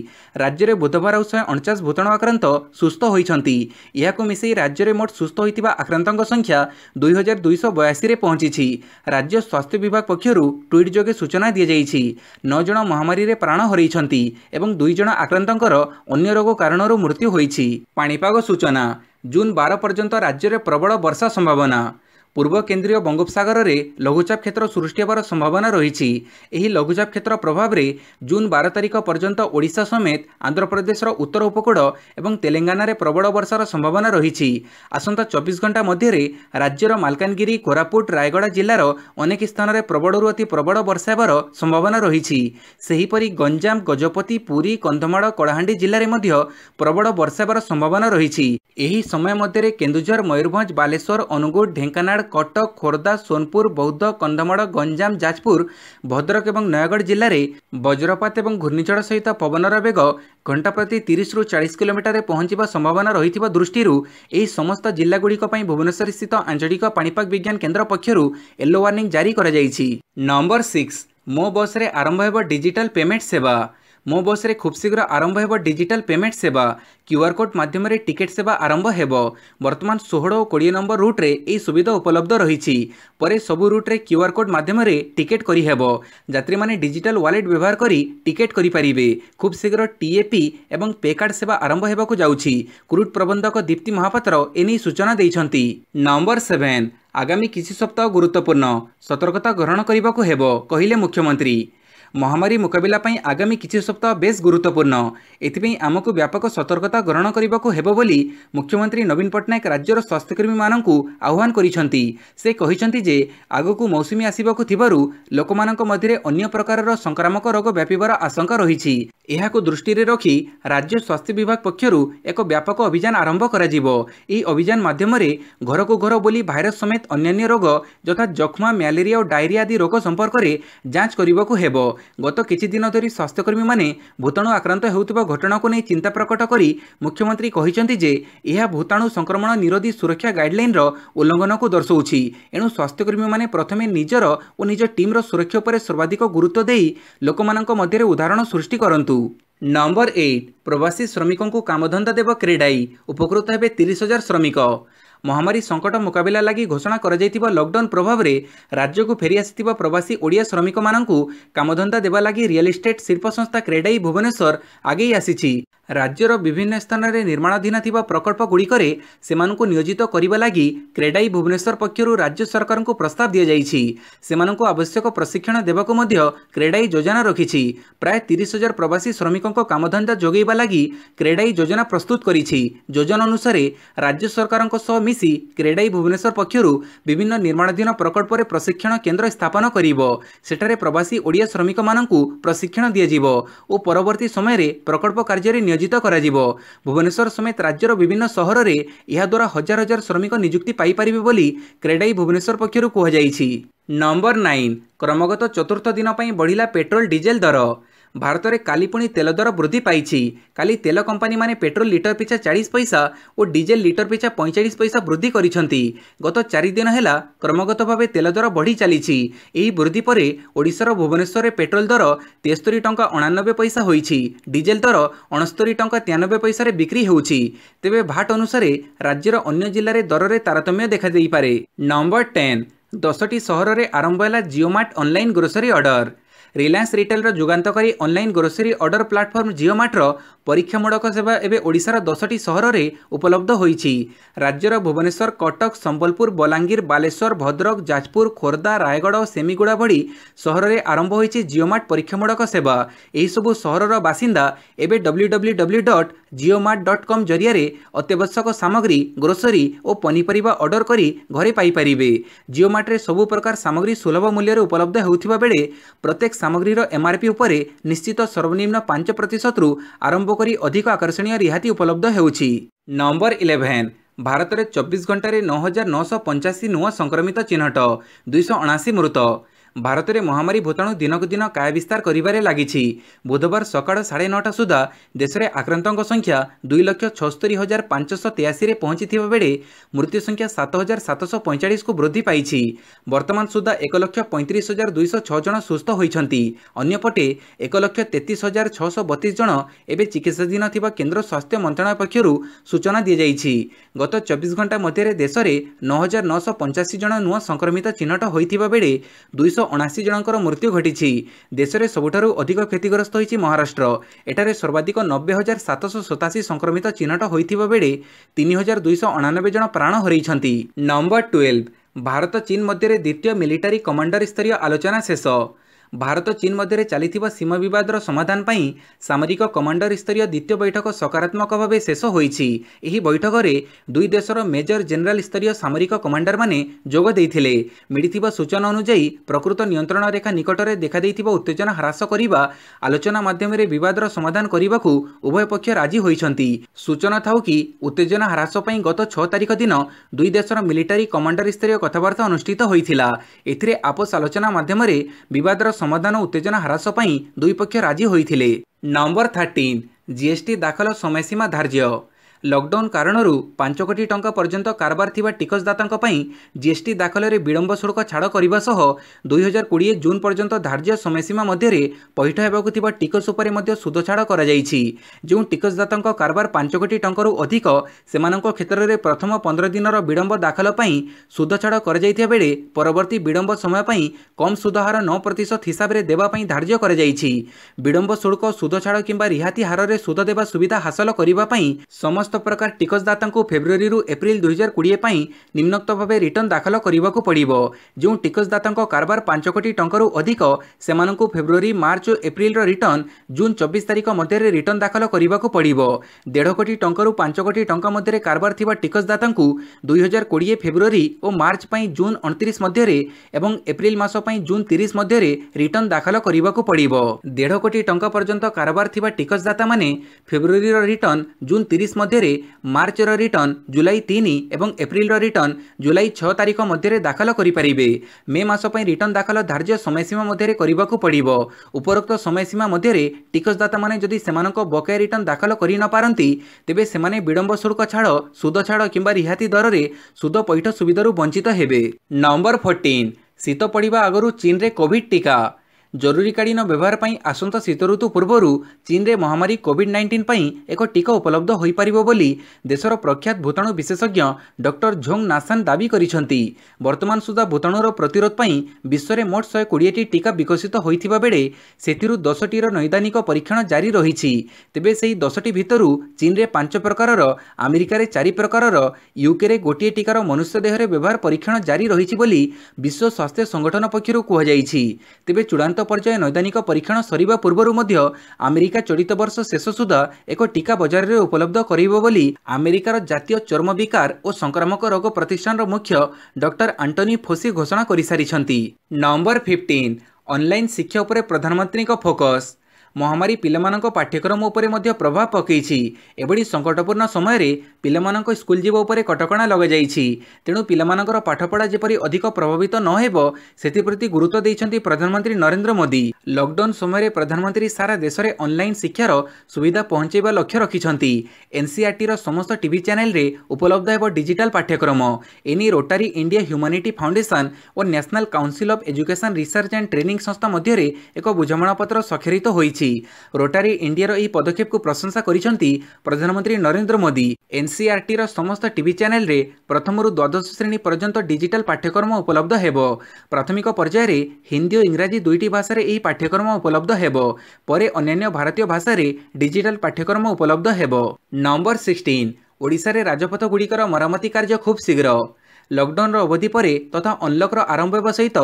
ରାଜ୍ୟରେ ବୁଧବାର ଆଉ ଶହେ ଅଣଚାଶ ଭୂତାଣୁ ଆକ୍ରାନ୍ତ ସୁସ୍ଥ ହୋଇଛନ୍ତି ଏହାକୁ ମିଶାଇ ରାଜ୍ୟରେ ମୋଟ ସୁସ୍ଥ ହୋଇଥିବା ଆକ୍ରାନ୍ତଙ୍କ ସଂଖ୍ୟା ଦୁଇ ହଜାର ଦୁଇଶହ ବୟାଅଶୀରେ ପହଞ୍ଚିଛି ରାଜ୍ୟ ସ୍ୱାସ୍ଥ୍ୟ ବିଭାଗ ପକ୍ଷରୁ ଟ୍ୱିଟ୍ ଯୋଗେ ସୂଚନା ଦିଆଯାଇଛି ନଅ ଜଣ ମହାମାରୀରେ ପ୍ରାଣ ହରାଇଛନ୍ତି ଏବଂ ଦୁଇ ଜଣ ଆକ୍ରାନ୍ତଙ୍କର ଅନ୍ୟ ଜନ୍ୟ ରୋଗ କାରଣରୁ ମୃତ୍ୟୁ ହୋଇଛି ପାଣିପାଗ ସୂଚନା ଜୁନ୍ ବାର ପର୍ଯ୍ୟନ୍ତ ରାଜ୍ୟରେ ପ୍ରବଳ ବର୍ଷା ସମ୍ଭାବନା ପୂର୍ବ କେନ୍ଦ୍ରୀୟ ବଙ୍ଗୋପସାଗରରେ ଲଘୁଚାପ କ୍ଷେତ୍ର ସୃଷ୍ଟି ହେବାର ସମ୍ଭାବନା ରହିଛି ଏହି ଲଘୁଚାପ କ୍ଷେତ୍ର ପ୍ରଭାବରେ ଜୁନ୍ ବାର ତାରିଖ ପର୍ଯ୍ୟନ୍ତ ଓଡ଼ିଶା ସମେତ ଆନ୍ଧ୍ରପ୍ରଦେଶର ଉତ୍ତର ଉପକୂଳ ଏବଂ ତେଲେଙ୍ଗାନାରେ ପ୍ରବଳ ବର୍ଷାର ସମ୍ଭାବନା ରହିଛି ଆସନ୍ତା ଚବିଶ ଘଣ୍ଟା ମଧ୍ୟରେ ରାଜ୍ୟର ମାଲକାନଗିରି କୋରାପୁଟ ରାୟଗଡ଼ା ଜିଲ୍ଲାର ଅନେକ ସ୍ଥାନରେ ପ୍ରବଳରୁ ଅତି ପ୍ରବଳ ବର୍ଷା ହେବାର ସମ୍ଭାବନା ରହିଛି ସେହିପରି ଗଞ୍ଜାମ ଗଜପତି ପୁରୀ କନ୍ଧମାଳ କଳାହାଣ୍ଡି ଜିଲ୍ଲାରେ ମଧ୍ୟ ପ୍ରବଳ ବର୍ଷା ହେବାର ସମ୍ଭାବନା ରହିଛି ଏହି ସମୟ ମଧ୍ୟରେ କେନ୍ଦୁଝର ମୟୂରଭଞ୍ଜ ବାଲେଶ୍ୱର ଅନୁଗୁଳ ଢେଙ୍କାନାଳ କଟକ ଖୋର୍ଦ୍ଧା ସୋନପୁର ବୌଦ୍ଧ କନ୍ଧମାଳ ଗଞ୍ଜାମ ଯାଜପୁର ଭଦ୍ରକ ଏବଂ ନୟାଗଡ଼ ଜିଲ୍ଲାରେ ବଜ୍ରପାତ ଏବଂ ଘୂର୍ଣ୍ଣିଝଡ଼ ସହିତ ପବନର ବେଗ ଘଣ୍ଟା ପ୍ରତି ତିରିଶରୁ ଚାଳିଶ କିଲୋମିଟରରେ ପହଞ୍ଚିବା ସମ୍ଭାବନା ରହିଥିବା ଦୃଷ୍ଟିରୁ ଏହି ସମସ୍ତ ଜିଲ୍ଲାଗୁଡ଼ିକ ପାଇଁ ଭୁବନେଶ୍ୱରସ୍ଥିତ ଆଞ୍ଚଳିକ ପାଣିପାଗ ବିଜ୍ଞାନ କେନ୍ଦ୍ର ପକ୍ଷରୁ ୟେଲୋ ୱାର୍ଣ୍ଣିଂ ଜାରି କରାଯାଇଛି ନମ୍ବର ସିକ୍ସ ମୋ ବସ୍ରେ ଆରମ୍ଭ ହେବ ଡିଜିଟାଲ ପେମେଣ୍ଟ ସେବା ମୋ ବସ୍ରେ ଖୁବ୍ ଶୀଘ୍ର ଆରମ୍ଭ ହେବ ଡିଜିଟାଲ୍ ପେମେଣ୍ଟ ସେବା କ୍ୟୁ ଆର୍ କୋଡ଼୍ ମାଧ୍ୟମରେ ଟିକେଟ୍ ସେବା ଆରମ୍ଭ ହେବ ବର୍ତ୍ତମାନ ଷୋହଳ ଓ କୋଡ଼ିଏ ନମ୍ବର ରୁଟ୍ରେ ଏହି ସୁବିଧା ଉପଲବ୍ଧ ରହିଛି ପରେ ସବୁ ରୁଟ୍ରେ କ୍ୟୁ ଆର୍ କୋଡ଼୍ ମାଧ୍ୟମରେ ଟିକେଟ୍ କରିହେବ ଯାତ୍ରୀମାନେ ଡିଜିଟାଲ୍ ୱାଲେଟ୍ ବ୍ୟବହାର କରି ଟିକେଟ୍ କରିପାରିବେ ଖୁବ୍ ଶୀଘ୍ର ଟିଏପି ଏବଂ ପେ କାର୍ଡ଼ ସେବା ଆରମ୍ଭ ହେବାକୁ ଯାଉଛି କ୍ରୁଟ୍ ପ୍ରବନ୍ଧକ ଦୀପ୍ତି ମହାପାତ୍ର ଏନେଇ ସୂଚନା ଦେଇଛନ୍ତି ନମ୍ବର ସେଭେନ୍ ଆଗାମୀ କିଛି ସପ୍ତାହ ଗୁରୁତ୍ୱପୂର୍ଣ୍ଣ ସତର୍କତା ଗ୍ରହଣ କରିବାକୁ ହେବ କହିଲେ ମୁଖ୍ୟମନ୍ତ୍ରୀ ମହାମାରୀ ମୁକାବିଲା ପାଇଁ ଆଗାମୀ କିଛି ସପ୍ତାହ ବେଶ୍ ଗୁରୁତ୍ୱପୂର୍ଣ୍ଣ ଏଥିପାଇଁ ଆମକୁ ବ୍ୟାପକ ସତର୍କତା ଗ୍ରହଣ କରିବାକୁ ହେବ ବୋଲି ମୁଖ୍ୟମନ୍ତ୍ରୀ ନବୀନ ପଟ୍ଟନାୟକ ରାଜ୍ୟର ସ୍ୱାସ୍ଥ୍ୟକର୍ମୀମାନଙ୍କୁ ଆହ୍ୱାନ କରିଛନ୍ତି ସେ କହିଛନ୍ତି ଯେ ଆଗକୁ ମୌସୁମୀ ଆସିବାକୁ ଥିବାରୁ ଲୋକମାନଙ୍କ ମଧ୍ୟରେ ଅନ୍ୟ ପ୍ରକାରର ସଂକ୍ରାମକ ରୋଗ ବ୍ୟାପିବାର ଆଶଙ୍କା ରହିଛି ଏହାକୁ ଦୃଷ୍ଟିରେ ରଖି ରାଜ୍ୟ ସ୍ୱାସ୍ଥ୍ୟ ବିଭାଗ ପକ୍ଷରୁ ଏକ ବ୍ୟାପକ ଅଭିଯାନ ଆରମ୍ଭ କରାଯିବ ଏହି ଅଭିଯାନ ମାଧ୍ୟମରେ ଘରକୁ ଘର ବୋଲି ଭାଇରସ୍ ସମେତ ଅନ୍ୟାନ୍ୟ ରୋଗ ଯଥା ଯକ୍ଷ୍ମା ମ୍ୟାଲେରିଆ ଓ ଡାଇରିଆ ଆଦି ରୋଗ ସମ୍ପର୍କରେ ଯାଞ୍ଚ କରିବାକୁ ହେବ ଗତ କିଛିଦିନ ଧରି ସ୍ୱାସ୍ଥ୍ୟକର୍ମୀମାନେ ଭୂତାଣୁ ଆକ୍ରାନ୍ତ ହେଉଥିବା ଘଟଣାକୁ ନେଇ ଚିନ୍ତା ପ୍ରକଟ କରି ମୁଖ୍ୟମନ୍ତ୍ରୀ କହିଛନ୍ତି ଯେ ଏହା ଭୂତାଣୁ ସଂକ୍ରମଣ ନିରୋଧୀ ସୁରକ୍ଷା ଗାଇଡ୍ଲାଇନ୍ର ଉଲ୍ଲଙ୍ଘନକୁ ଦର୍ଶଉଛି ଏଣୁ ସ୍ୱାସ୍ଥ୍ୟକର୍ମୀମାନେ ପ୍ରଥମେ ନିଜର ଓ ନିଜ ଟିମ୍ର ସୁରକ୍ଷା ଉପରେ ସର୍ବାଧିକ ଗୁରୁତ୍ୱ ଦେଇ ଲୋକମାନଙ୍କ ମଧ୍ୟରେ ଉଦାହରଣ ସୃଷ୍ଟି କରନ୍ତୁ ନମ୍ବର ଏଇଟ୍ ପ୍ରବାସୀ ଶ୍ରମିକଙ୍କୁ କାମଧନ୍ଦା ଦେବ କ୍ରେଡାଇ ଉପକୃତ ହେବେ ତିରିଶ ହଜାର ଶ୍ରମିକ ମହାମାରୀ ସଙ୍କଟ ମୁକାବିଲା ଲାଗି ଘୋଷଣା କରାଯାଇଥିବା ଲକ୍ଡାଉନ୍ ପ୍ରଭାବରେ ରାଜ୍ୟକୁ ଫେରିଆସିଥିବା ପ୍ରବାସୀ ଓଡ଼ିଆ ଶ୍ରମିକମାନଙ୍କୁ କାମଧନ୍ଦା ଦେବା ଲାଗି ରିଏଲ ଇଷ୍ଟେଟ୍ ଶିଳ୍ପ ସଂସ୍ଥା କ୍ରେଡାଇ ଭୁବନେଶ୍ୱର ଆଗେଇ ଆସିଛି ରାଜ୍ୟର ବିଭିନ୍ନ ସ୍ଥାନରେ ନିର୍ମାଣାଧୀନ ଥିବା ପ୍ରକଳ୍ପଗୁଡ଼ିକରେ ସେମାନଙ୍କୁ ନିୟୋଜିତ କରିବା ଲାଗି କ୍ରେଡାଇ ଭୁବନେଶ୍ୱର ପକ୍ଷରୁ ରାଜ୍ୟ ସରକାରଙ୍କୁ ପ୍ରସ୍ତାବ ଦିଆଯାଇଛି ସେମାନଙ୍କୁ ଆବଶ୍ୟକ ପ୍ରଶିକ୍ଷଣ ଦେବାକୁ ମଧ୍ୟ କ୍ରେଡାଇ ଯୋଜନା ରଖିଛି ପ୍ରାୟ ତିରିଶ ହଜାର ପ୍ରବାସୀ ଶ୍ରମିକଙ୍କ କାମଧନ୍ଦା ଯୋଗାଇବା ଲାଗି କ୍ରେଡାଇ ଯୋଜନା ପ୍ରସ୍ତୁତ କରିଛି ଯୋଜନା ଅନୁସାରେ ରାଜ୍ୟ ସରକାରଙ୍କ ସହ ମିଶି କ୍ରେଡାଇ ଭୁବନେଶ୍ୱର ପକ୍ଷରୁ ବିଭିନ୍ନ ନିର୍ମାଣାଧୀନ ପ୍ରକଳ୍ପରେ ପ୍ରଶିକ୍ଷଣ କେନ୍ଦ୍ର ସ୍ଥାପନ କରିବ ସେଠାରେ ପ୍ରବାସୀ ଓଡ଼ିଆ ଶ୍ରମିକମାନଙ୍କୁ ପ୍ରଶିକ୍ଷଣ ଦିଆଯିବ ଓ ପରବର୍ତ୍ତୀ ସମୟରେ ପ୍ରକଳ୍ପ କାର୍ଯ୍ୟରେ ନିୟୋଜିତ କରାଯିବ ଭୁବନେଶ୍ୱର ସମେତ ରାଜ୍ୟର ବିଭିନ୍ନ ସହରରେ ଏହାଦ୍ୱାରା ହଜାର ହଜାର ଶ୍ରମିକ ନିଯୁକ୍ତି ପାଇପାରିବେ ବୋଲି କ୍ରେଡାଇ ଭୁବନେଶ୍ୱର ପକ୍ଷରୁ କୁହାଯାଇଛି ନମ୍ବର ନାଇନ୍ କ୍ରମଗତ ଚତୁର୍ଥ ଦିନ ପାଇଁ ବଢ଼ିଲା ପେଟ୍ରୋଲ ଡିଜେଲ ଦର ଭାରତରେ କାଲି ପୁଣି ତେଲ ଦର ବୃଦ୍ଧି ପାଇଛି କାଲି ତେଲ କମ୍ପାନୀମାନେ ପେଟ୍ରୋଲ ଲିଟର ପିଛା ଚାଳିଶ ପଇସା ଓ ଡିଜେଲ ଲିଟର ପିଛା ପଇଁଚାଳିଶ ପଇସା ବୃଦ୍ଧି କରିଛନ୍ତି ଗତ ଚାରି ଦିନ ହେଲା କ୍ରମାଗତ ଭାବେ ତେଲ ଦର ବଢ଼ି ଚାଲିଛି ଏହି ବୃଦ୍ଧି ପରେ ଓଡ଼ିଶାର ଭୁବନେଶ୍ୱରରେ ପେଟ୍ରୋଲ ଦର ତେସ୍ତରୀ ଟଙ୍କା ଅଣାନବେ ପଇସା ହୋଇଛି ଡିଜେଲ ଦର ଅଣସ୍ତରୀ ଟଙ୍କା ତେୟାନବେ ପଇସାରେ ବିକ୍ରି ହେଉଛି ତେବେ ଭାଟ ଅନୁସାରେ ରାଜ୍ୟର ଅନ୍ୟ ଜିଲ୍ଲାରେ ଦରରେ ତାରତମ୍ୟ ଦେଖାଦେଇପାରେ ନମ୍ବର ଟେନ୍ ଦଶଟି ସହରରେ ଆରମ୍ଭ ହେଲା JioMart online grocery order Reliance ରିଟେଲର ଯୁଗାନ୍ତକାରୀ ଅନ୍ଲାଇନ୍ ଗ୍ରୋସରୀ ଅର୍ଡର ପ୍ଲାଟଫର୍ମ ଜିଓମାଟ୍ର ପରୀକ୍ଷାମୂଳକ ସେବା ଏବେ ଓଡ଼ିଶାର ଦଶଟି ସହରରେ ଉପଲବ୍ଧ ହୋଇଛି ରାଜ୍ୟର ଭୁବନେଶ୍ୱର କଟକ ସମ୍ବଲପୁର ବଲାଙ୍ଗୀର ବାଲେଶ୍ୱର ଭଦ୍ରକ ଯାଜପୁର ଖୋର୍ଦ୍ଧା ରାୟଗଡ଼ ଓ ସେମିଗୁଡ଼ା ଭଳି ସହରରେ ଆରମ୍ଭ ହୋଇଛି ଜିଓମାଟ୍ ପରୀକ୍ଷାମୂଳକ ସେବା ଏହିସବୁ ସହରର ବାସିନ୍ଦା ଏବେ W W W dot JioMart dot com ଜରିଆରେ ଅତ୍ୟାବଶ୍ୟକ ସାମଗ୍ରୀ ଗ୍ରୋସରୀ ଓ ପନିପରିବା ଅର୍ଡ଼ର କରି ଘରେ ପାଇପାରିବେ ଜିଓମାର୍ଟରେ ସବୁ ପ୍ରକାର ସାମଗ୍ରୀ ସୁଲଭ ମୂଲ୍ୟରେ ଉପଲବ୍ଧ ହେଉଥିବା ବେଳେ ପ୍ରତ୍ୟେକ ସାମଗ୍ରୀର ଏମ୍ଆର୍ପି ଉପରେ ନିଶ୍ଚିତ ସର୍ବନିମ୍ନ ପାଞ୍ଚ ପ୍ରତିଶତରୁ ଆରମ୍ଭ କରି ଅଧିକ ଆକର୍ଷଣୀୟ ରିହାତି ଉପଲବ୍ଧ ହେଉଛି ନମ୍ବର ଇଲେଭେନ୍ ଭାରତରେ ଚବିଶ ଘଣ୍ଟାରେ ନଅ ହଜାର ନଅଶହ ପଞ୍ଚାଅଶୀ ନୂଆ ସଂକ୍ରମିତ ଚିହ୍ନଟ ଦୁଇଶହ ଅଣାଅଶୀ ମୃତ ଭାରତରେ ମହାମାରୀ ଭୂତାଣୁ ଦିନକୁ ଦିନ କାୟା ବିସ୍ତାର କରିବାରେ ଲାଗିଛି ବୁଧବାର ସକାଳ ସାଢ଼େ ନଅଟା ସୁଦ୍ଧା ଦେଶରେ ଆକ୍ରାନ୍ତଙ୍କ ସଂଖ୍ୟା ଦୁଇ ଲକ୍ଷ ଛସ୍ତରୀ ହଜାର ପାଞ୍ଚଶହ ତେୟାଅଶୀରେ ପହଞ୍ଚିଥିବା ବେଳେ ମୃତ୍ୟୁ ସଂଖ୍ୟା ସାତ ହଜାର ସାତଶହ ପଇଁଚାଳିଶକୁ ବୃଦ୍ଧି ପାଇଛି ବର୍ତ୍ତମାନ ସୁଦ୍ଧା ଏକ ଲକ୍ଷ ପଇଁତିରିଶ ହଜାର ଦୁଇଶହ ଛଅ ଜଣ ସୁସ୍ଥ ହୋଇଛନ୍ତି ଅନ୍ୟପଟେ ଏକ ଲକ୍ଷ ତେତିଶ ହଜାର ଛଅଶହ ବତିଶ ଜଣ ଏବେ ଚିକିତ୍ସାଧୀନ ଥିବା କେନ୍ଦ୍ର ସ୍ୱାସ୍ଥ୍ୟ ମନ୍ତ୍ରଣାଳୟ ପକ୍ଷରୁ ସୂଚନା ଦିଆଯାଇଛି ଗତ ଚବିଶ ଘଣ୍ଟା ମଧ୍ୟରେ ଦେଶରେ ନଅ ହଜାର ନଅଶହ ପଞ୍ଚାଅଶୀ ଜଣ ନୂଆ ସଂକ୍ରମିତ ଚିହ୍ନଟ ହୋଇଥିବା ବେଳେ ଦୁଇଶହ ଅଣାଅଶୀ ଜଣଙ୍କର ମୃତ୍ୟୁ ଘଟିଛି ଦେଶରେ ସବୁଠାରୁ ଅଧିକ କ୍ଷତିଗ୍ରସ୍ତ ହୋଇଛି ମହାରାଷ୍ଟ୍ର ଏଠାରେ ସର୍ବାଧିକ ନବେ ହଜାର ସାତଶହ ସତାଅଶୀ ସଂକ୍ରମିତ ଚିହ୍ନଟ ହୋଇଥିବା ବେଳେ ତିନି ହଜାର ଦୁଇଶହ ଅଣାନବେ ଜଣ ପ୍ରାଣ ହରାଇଛନ୍ତି ନମ୍ବର ଟୁଏଲ୍ଭ ଭାରତ ଚୀନ୍ ମଧ୍ୟରେ ଦ୍ୱିତୀୟ ମିଲିଟାରୀ କମାଣ୍ଡର ସ୍ତରୀୟ ଆଲୋଚନା ଶେଷ ଭାରତ ଚୀନ୍ ମଧ୍ୟରେ ଚାଲିଥିବା ସୀମା ବିବାଦର ସମାଧାନ ପାଇଁ ସାମରିକ କମାଣ୍ଡର ସ୍ତରୀୟ ଦ୍ୱିତୀୟ ବୈଠକ ସକାରାତ୍ମକ ଭାବେ ଶେଷ ହୋଇଛି ଏହି ବୈଠକରେ ଦୁଇ ଦେଶର ମେଜର ଜେନେରାଲ ସ୍ତରୀୟ ସାମରିକ କମାଣ୍ଡରମାନେ ଯୋଗ ଦେଇଥିଲେ ମିଳିଥିବା ସୂଚନା ଅନୁଯାୟୀ ପ୍ରକୃତ ନିୟନ୍ତ୍ରଣ ରେଖା ନିକଟରେ ଦେଖାଦେଇଥିବା ଉତ୍ତେଜନା ହ୍ରାସ କରିବା ଆଲୋଚନା ମାଧ୍ୟମରେ ବିବାଦର ସମାଧାନ କରିବାକୁ ଉଭୟ ପକ୍ଷ ରାଜି ହୋଇଛନ୍ତି ସୂଚନା ଥାଉ କି ଉତ୍ତେଜନା ହ୍ରାସ ପାଇଁ ଗତ ଛଅ ତାରିଖ ଦିନ ଦୁଇ ଦେଶର ମିଲିଟାରୀ କମାଣ୍ଡର ସ୍ତରୀୟ କଥାବାର୍ତ୍ତା ଅନୁଷ୍ଠିତ ହୋଇଥିଲା ଏଥିରେ ଆପୋଷ ଆଲୋଚନା ମାଧ୍ୟମରେ ବିବାଦର ସମାଧାନ ଉତ୍ତେଜନା ହ୍ରାସ ପାଇଁ ଦୁଇ ପକ୍ଷ ରାଜି ହୋଇଥିଲେ ନମ୍ବର ଥାର୍ଟିନ୍ ଜିଏସ୍ଟି ଦାଖଲ ସମୟସୀମା ଧାର୍ଯ୍ୟ ଲକ୍ଡାଉନ୍ କାରଣରୁ ପାଞ୍ଚ କୋଟି ଟଙ୍କା ପର୍ଯ୍ୟନ୍ତ କାରବାର ଥିବା ଟିକସଦାତାଙ୍କ ପାଇଁ ଜିଏସ୍ଟି ଦାଖଲରେ ବିଳମ୍ବ ଶୁଳ୍କ ଛାଡ଼ କରିବା ସହ ଦୁଇହଜାର କୋଡ଼ିଏ ଜୁନ୍ ପର୍ଯ୍ୟନ୍ତ ଧାର୍ଯ୍ୟ ସମୟସୀମା ମଧ୍ୟରେ ପଇଠ ହେବାକୁ ଥିବା ଟିକସ ଉପରେ ମଧ୍ୟ ସୁଧ ଛାଡ଼ କରାଯାଇଛି ଯେଉଁ ଟିକସଦାତାଙ୍କ କାରବାର ପାଞ୍ଚ କୋଟି ଟଙ୍କାରୁ ଅଧିକ ସେମାନଙ୍କ କ୍ଷେତ୍ରରେ ପ୍ରଥମ ପନ୍ଦର ଦିନର ବିଳମ୍ବ ଦାଖଲ ପାଇଁ ସୁଧ ଛାଡ଼ କରାଯାଇଥିବା ବେଳେ ପରବର୍ତ୍ତୀ ବିଳମ୍ବ ସମୟ ପାଇଁ କମ୍ ସୁଧହାର ନଅ ପ୍ରତିଶତ ହିସାବରେ ଦେବା ପାଇଁ ଧାର୍ଯ୍ୟ କରାଯାଇଛି ବିଳମ୍ବ ଶୁଳ୍କ ସୁଧ ଛାଡ଼ କିମ୍ବା ରିହାତି ହାରରେ ସୁଧ ଦେବା ସୁବିଧା ହାସଲ କରିବା ପାଇଁ ସମସ୍ତ ସମସ୍ତ ପ୍ରକାର ଟିକସଦାତାଙ୍କୁ ଫେବୃଆରୀରୁ ଏପ୍ରିଲ ଦୁଇହଜାର କୋଡ଼ିଏ ପାଇଁ ନିମ୍ନକ୍ତ ଭାବେ ରିଟର୍ଣ୍ଣ ଦାଖଲ କରିବାକୁ ପଡ଼ିବ ଯେଉଁ ଟିକସଦାତାଙ୍କ କାରବାର ପାଞ୍ଚ କୋଟି ଟଙ୍କାରୁ ଅଧିକ ସେମାନଙ୍କୁ ଫେବୃଆରୀ ମାର୍ଚ୍ଚ ଓ ଏପ୍ରିଲର ରିଟର୍ଣ୍ଣ ଜୁନ୍ ଚବିଶ ତାରିଖ ମଧ୍ୟରେ ରିଟର୍ଣ୍ଣ ଦାଖଲ କରିବାକୁ ପଡ଼ିବ ଦେଢ଼ କୋଟି ଟଙ୍କାରୁ ପାଞ୍ଚ କୋଟି ଟଙ୍କା ମଧ୍ୟରେ କାରବାର ଥିବା ଟିକସଦାତାଙ୍କୁ ଦୁଇହଜାର କୋଡ଼ିଏ ଫେବୃଆରୀ ଓ ମାର୍ଚ୍ଚ ପାଇଁ ଜୁନ୍ ଅଣତିରିଶ ମଧ୍ୟରେ ଏବଂ ଏପ୍ରିଲ ମାସ ପାଇଁ ଜୁନ୍ ତିରିଶ ମଧ୍ୟରେ ରିଟର୍ଣ୍ଣ ଦାଖଲ କରିବାକୁ ପଡ଼ିବ ଦେଢ଼ କୋଟି ଟଙ୍କା ପର୍ଯ୍ୟନ୍ତ କାରବାର ଥିବା ଟିକସଦାତାମାନେ ଫେବୃଆରୀର ରିଟର୍ଣ୍ଣ ଜୁନ୍ ତିରିଶ ମଧ୍ୟ ମଧ୍ୟରେ ମାର୍ଚ୍ଚର ରିଟର୍ଣ୍ଣ ଜୁଲାଇ ତିନି ଏବଂ ଏପ୍ରିଲର ରିଟର୍ଣ୍ଣ ଜୁଲାଇ ଛଅ ତାରିଖ ମଧ୍ୟରେ ଦାଖଲ କରିପାରିବେ ମେ ମାସ ପାଇଁ ରିଟର୍ଣ୍ଣ ଦାଖଲ ଧାର୍ଯ୍ୟ ସମୟସୀମା ମଧ୍ୟରେ କରିବାକୁ ପଡ଼ିବ ଉପରୋକ୍ତ ସମୟସୀମା ମଧ୍ୟରେ ଟିକସଦାତାମାନେ ଯଦି ସେମାନଙ୍କ ବକେୟା ରିଟର୍ଣ୍ଣ ଦାଖଲ କରିନପାରନ୍ତି ତେବେ ସେମାନେ ବିଳମ୍ବ ଶୁଳ୍କ ଛାଡ଼ ସୁଧ ଛାଡ଼ କିମ୍ବା ରିହାତି ଦରରେ ସୁଧ ପୈଠ ସୁବିଧାରୁ ବଞ୍ଚିତ ହେବେ ନମ୍ବର ଫୋର୍ଟିନ୍ ଶୀତ ପଡ଼ିବା ଆଗରୁ ଚୀନରେ କୋଭିଡ୍ ଟିକା ଜରୁରୀକାଳୀନ ବ୍ୟବହାର ପାଇଁ ଆସନ୍ତା ଶୀତ ଋତୁ ପୂର୍ବରୁ ଚୀନରେ ମହାମାରୀ କୋଭିଡ୍ ନାଇଣ୍ଟିନ୍ ପାଇଁ ଏକ ଟିକା ଉପଲବ୍ଧ ହୋଇପାରିବ ବୋଲି ଦେଶର ପ୍ରଖ୍ୟାତ ଭୂତାଣୁ ବିଶେଷଜ୍ଞ ଡକ୍ଟର ଝୋଙ୍ଗ ନାସାନ୍ ଦାବି କରିଛନ୍ତି ବର୍ତ୍ତମାନ ସୁଦ୍ଧା ଭୂତାଣୁର ପ୍ରତିରୋଧ ପାଇଁ ବିଶ୍ୱରେ ମୋଟ ଶହେ କୋଡ଼ିଏଟି ଟିକା ବିକଶିତ ହୋଇଥିବା ବେଳେ ସେଥିରୁ ଦଶଟିର ନୈଦାନିକ ପରୀକ୍ଷଣ ଜାରି ରହିଛି ତେବେ ସେହି ଦଶଟି ଭିତରୁ ଚୀନରେ ପାଞ୍ଚ ପ୍ରକାରର ଆମେରିକାରେ ଚାରି ପ୍ରକାରର ୟୁକେରେ ଗୋଟିଏ ଟିକାର ମନୁଷ୍ୟ ଦେହରେ ବ୍ୟବହାର ପରୀକ୍ଷଣ ଜାରି ରହିଛି ବୋଲି ବିଶ୍ୱ ସ୍ୱାସ୍ଥ୍ୟ ସଂଗଠନ ପକ୍ଷରୁ କୁହାଯାଇଛି ତେବେ ଚୂଡ଼ାନ୍ତ ପର୍ଯ୍ୟାୟ ନୈଦାନିକ ପରୀକ୍ଷଣ ସରିବା ପୂର୍ବରୁ ମଧ୍ୟ ଆମେରିକା ଚଳିତ ବର୍ଷ ଶେଷ ସୁଦ୍ଧା ଏକ ଟିକା ବଜାରରେ ଉପଲବ୍ଧ କରିବ ବୋଲି ଆମେରିକାର ଜାତୀୟ ଚର୍ମ ବିକାର ଓ ସଂକ୍ରାମକ ରୋଗ ପ୍ରତିଷ୍ଠାନର ମୁଖ୍ୟ ଡକ୍ଟର ଆଣ୍ଟୋନି ଫୋସି ଘୋଷଣା କରିସାରିଛନ୍ତି ନମ୍ବର ଫିଫ୍ଟିନ୍ ଅନ୍ଲାଇନ୍ ଶିକ୍ଷା ଉପରେ ପ୍ରଧାନମନ୍ତ୍ରୀଙ୍କ ଫୋକସ୍ ମହାମାରୀ ପିଲାମାନଙ୍କ ପାଠ୍ୟକ୍ରମ ଉପରେ ମଧ୍ୟ ପ୍ରଭାବ ପକାଇଛି ଏଭଳି ସଙ୍କଟପୂର୍ଣ୍ଣ ସମୟରେ ପିଲାମାନଙ୍କ ସ୍କୁଲ ଯିବା ଉପରେ କଟକଣା ଲଗାଯାଇଛି ତେଣୁ ପିଲାମାନଙ୍କର ପାଠପଢ଼ା ଯେପରି ଅଧିକ ପ୍ରଭାବିତ ନ ହେବ ସେଥିପ୍ରତି ଗୁରୁତ୍ୱ ଦେଇଛନ୍ତି ପ୍ରଧାନମନ୍ତ୍ରୀ ନରେନ୍ଦ୍ର ମୋଦି ଲକ୍ଡାଉନ୍ ସମୟରେ ପ୍ରଧାନମନ୍ତ୍ରୀ ସାରା ଦେଶରେ ଅନ୍ଲାଇନ୍ ଶିକ୍ଷାର ସୁବିଧା ପହଞ୍ଚାଇବା ଲକ୍ଷ୍ୟ ରଖିଛନ୍ତି ଏନ୍ସିଆର୍ଟିର ସମସ୍ତ ଟିଭି ଚ୍ୟାନେଲ୍ରେ ଉପଲବ୍ଧ ହେବ ଡିଜିଟାଲ୍ ପାଠ୍ୟକ୍ରମ ଏନେଇ ରୋଟାରୀ ଇଣ୍ଡିଆ ହ୍ୟୁମାନିଟି ଫାଉଣ୍ଡେସନ୍ ଓ national council of education research and training ସଂସ୍ଥା ମଧ୍ୟରେ ଏକ ବୁଝାମଣାପତ୍ର ସ୍ୱାକ୍ଷରିତ ହୋଇଛି ରହିଛି ରୋଟାରୀ ଇଣ୍ଡିଆର ଏହି ପଦକ୍ଷେପକୁ ପ୍ରଶଂସା କରିଛନ୍ତି ପ୍ରଧାନମନ୍ତ୍ରୀ ନରେନ୍ଦ୍ର ମୋଦି ଏନ୍ସିଆର୍ଟିର ସମସ୍ତ ଟିଭି ଚ୍ୟାନେଲରେ ପ୍ରଥମରୁ ଦ୍ୱାଦଶ ଶ୍ରେଣୀ ପର୍ଯ୍ୟନ୍ତ ଡିଜିଟାଲ ପାଠ୍ୟକ୍ରମ ଉପଲବ୍ଧ ହେବ ପ୍ରାଥମିକ ପର୍ଯ୍ୟାୟରେ ହିନ୍ଦୀ ଓ ଇଂରାଜୀ ଦୁଇଟି ଭାଷାରେ ଏହି ପାଠ୍ୟକ୍ରମ ଉପଲବ୍ଧ ହେବ ପରେ ଅନ୍ୟାନ୍ୟ ଭାରତୀୟ ଭାଷାରେ ଡିଜିଟାଲ ପାଠ୍ୟକ୍ରମ ଉପଲବ୍ଧ ହେବ ନମ୍ବର ସିକ୍ସଟିନ୍ ଓଡ଼ିଶାରେ ରାଜପଥଗୁଡ଼ିକର ମରାମତି କାର୍ଯ୍ୟ ଖୁବ୍ ଶୀଘ୍ର ଲକ୍ଡାଉନ୍ର ଅବଧି ପରେ ତଥା ଅନ୍ଲକ୍ର ଆରମ୍ଭ ହେବା ସହିତ